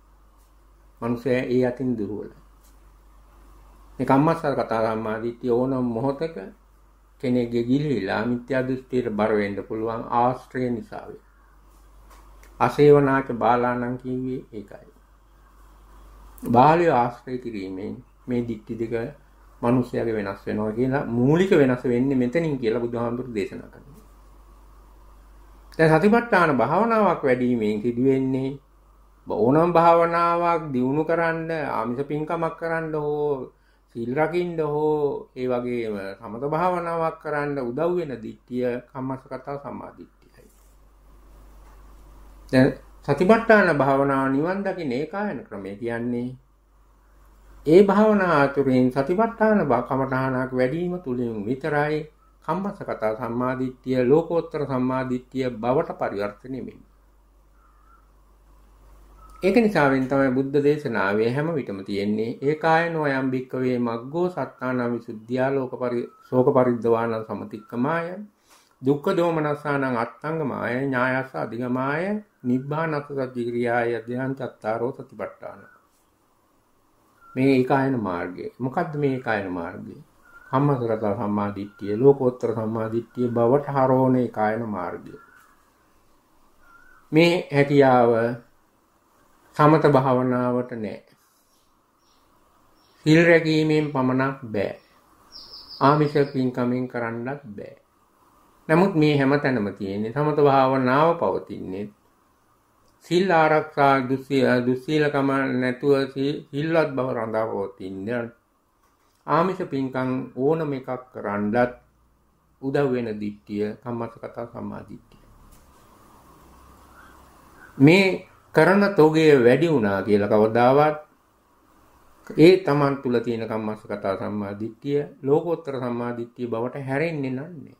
මිනිස්සයා ඒ අතින් දුරවලයි. මේ කම්මස කතා සමාධිත්‍ය ඕන මොහොතක කෙනෙක්ගේ ගිලිලා මිත්‍යා දෘෂ්ටියට බර වෙන්න පුළුවන් ආශ්‍රය නිසා වේ. අසේවනාච බාලාණන් කියුවේ ඒකයි. බාලය ආශ්‍රය කිරීමෙන් මේ දික්ටි දෙක මනුස්සයගේ වෙනස් වෙනවා කියලා මූලික වෙනස වෙන්නේ මෙතනින් කියලා බුදුහාමුදුරු දේශනා කරනවා. දැන් සතිපට්ඨාන භාවනාවක් වැඩිවීමෙන් සිදුවෙන්නේ ඕනම් භාවනාවක් දියුණු කරන්න ආමිස පින්කමක් කරන්න හෝ සිල් රකින්න හෝ ඒ වගේම සමත භාවනාවක් කරන්න උදව් වෙන දිට්ඨිය කම්මස්ස කතා සම්මාදිට්ඨියයි. දැන් සතිපට්ඨාන භාවනාව නිවන් දකින ඒකායන ක්‍රමය කියන්නේ ඒ භාවනා අතුරින් සතිපට්ඨාන කමඨානක් වැඩිම තුලින් විතරයි කම්මසගත සම්මාදිට්ඨිය ලෝකෝත්තර සම්මාදිට්ඨිය බවට පරිවර්තනය වෙන්නේ. ඒක නිසාවෙන් තමයි බුද්ධ දේශනාවේ හැම විටම තියෙන්නේ ඒකායනෝ යම් භික්කවේ මග්ගෝ සත්තානං විසුද්ධියා ලෝක පරි ශෝක පරිද්දවාන සමතික්කමාය දුක්ඛ දෝමනසානං අත්තංගමාය ඥායස අධිගමාය නිබ්බානක සති ක්‍රියාය ධ්‍යානචත්තාරෝ සතිපට්ඨාන මේ ඒකායන මාර්ගය මොකද්ද මේ ඒකායන මාර්ගය සම්මාසගත සම්මාදිට්ඨිය ලෝකෝත්තර සම්මාදිට්ඨිය බවට හරෝණ ඒකායන මාර්ගය මේ හැකියාව සමත භාවනාවට නෑ සිල් රැකීමෙන් පමණක් බෑ ආමිෂ පින්කමෙන් කරන්නත් බෑ නමුත් මේ හැම තැනම තියෙන්නේ සමත භාවනාව පවතින්නේ සිල් ආරක්ෂා දුස්සීලකම නැතුව සිල්වත් බව රඳා පවතින්න ආමිෂ පින්කම් ඕනම එකක් කරන්නත් උදව් වෙන දිට්ඨිය සම්මසකතා සම්මාදිට්ඨිය මේ කරන තෝගය වැඩි වුණා කියලා කවදාවත් ඒ තමන් තුල තියෙන කම්මස්සකතා සම්මාදිට්ඨිය ලෝකෝත්තර සම්මාදිට්ඨිය බවට හැරෙන්නේ නැන්නේ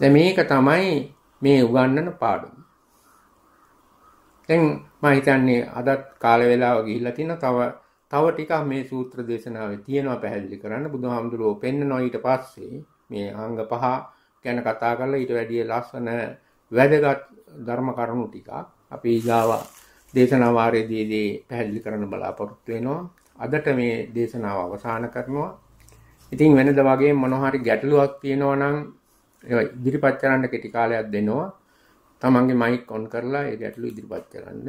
දැන් මේක තමයි මේ උගන්නන පාඩම දැන් මම හිතන්නේ අදත් කාල වේලාව ගිහිල්ලා තියෙන තව තව ටිකක් මේ සූත්‍ර දේශනාවේ තියෙනවා පැහැදිලි කරන්න බුදුහාමුදුරුවෝ පෙන්නනවා ඊට පස්සේ මේ අංග පහ ගැන කතා කරලා ඊට වැඩිය ලස්සන වැදගත් ධර්ම කරුණු ටිකක් අපි ඊගාව දේශනා වාරයේදී පැහැදිලි කරන්න බලාපොරොත්තු වෙනවා අදට මේ දේශනාව අවසන් කරනවා ඉතින් වෙනද වගේ මොනවා හරි ගැටලුවක් තියෙනවා නම් ඉදිරිපත් කරන්න කෙටි කාලයක් දෙනවා තමන්ගේ මයික් ඔන් කරලා ඒ ගැටලු ඉදිරිපත් කරන්න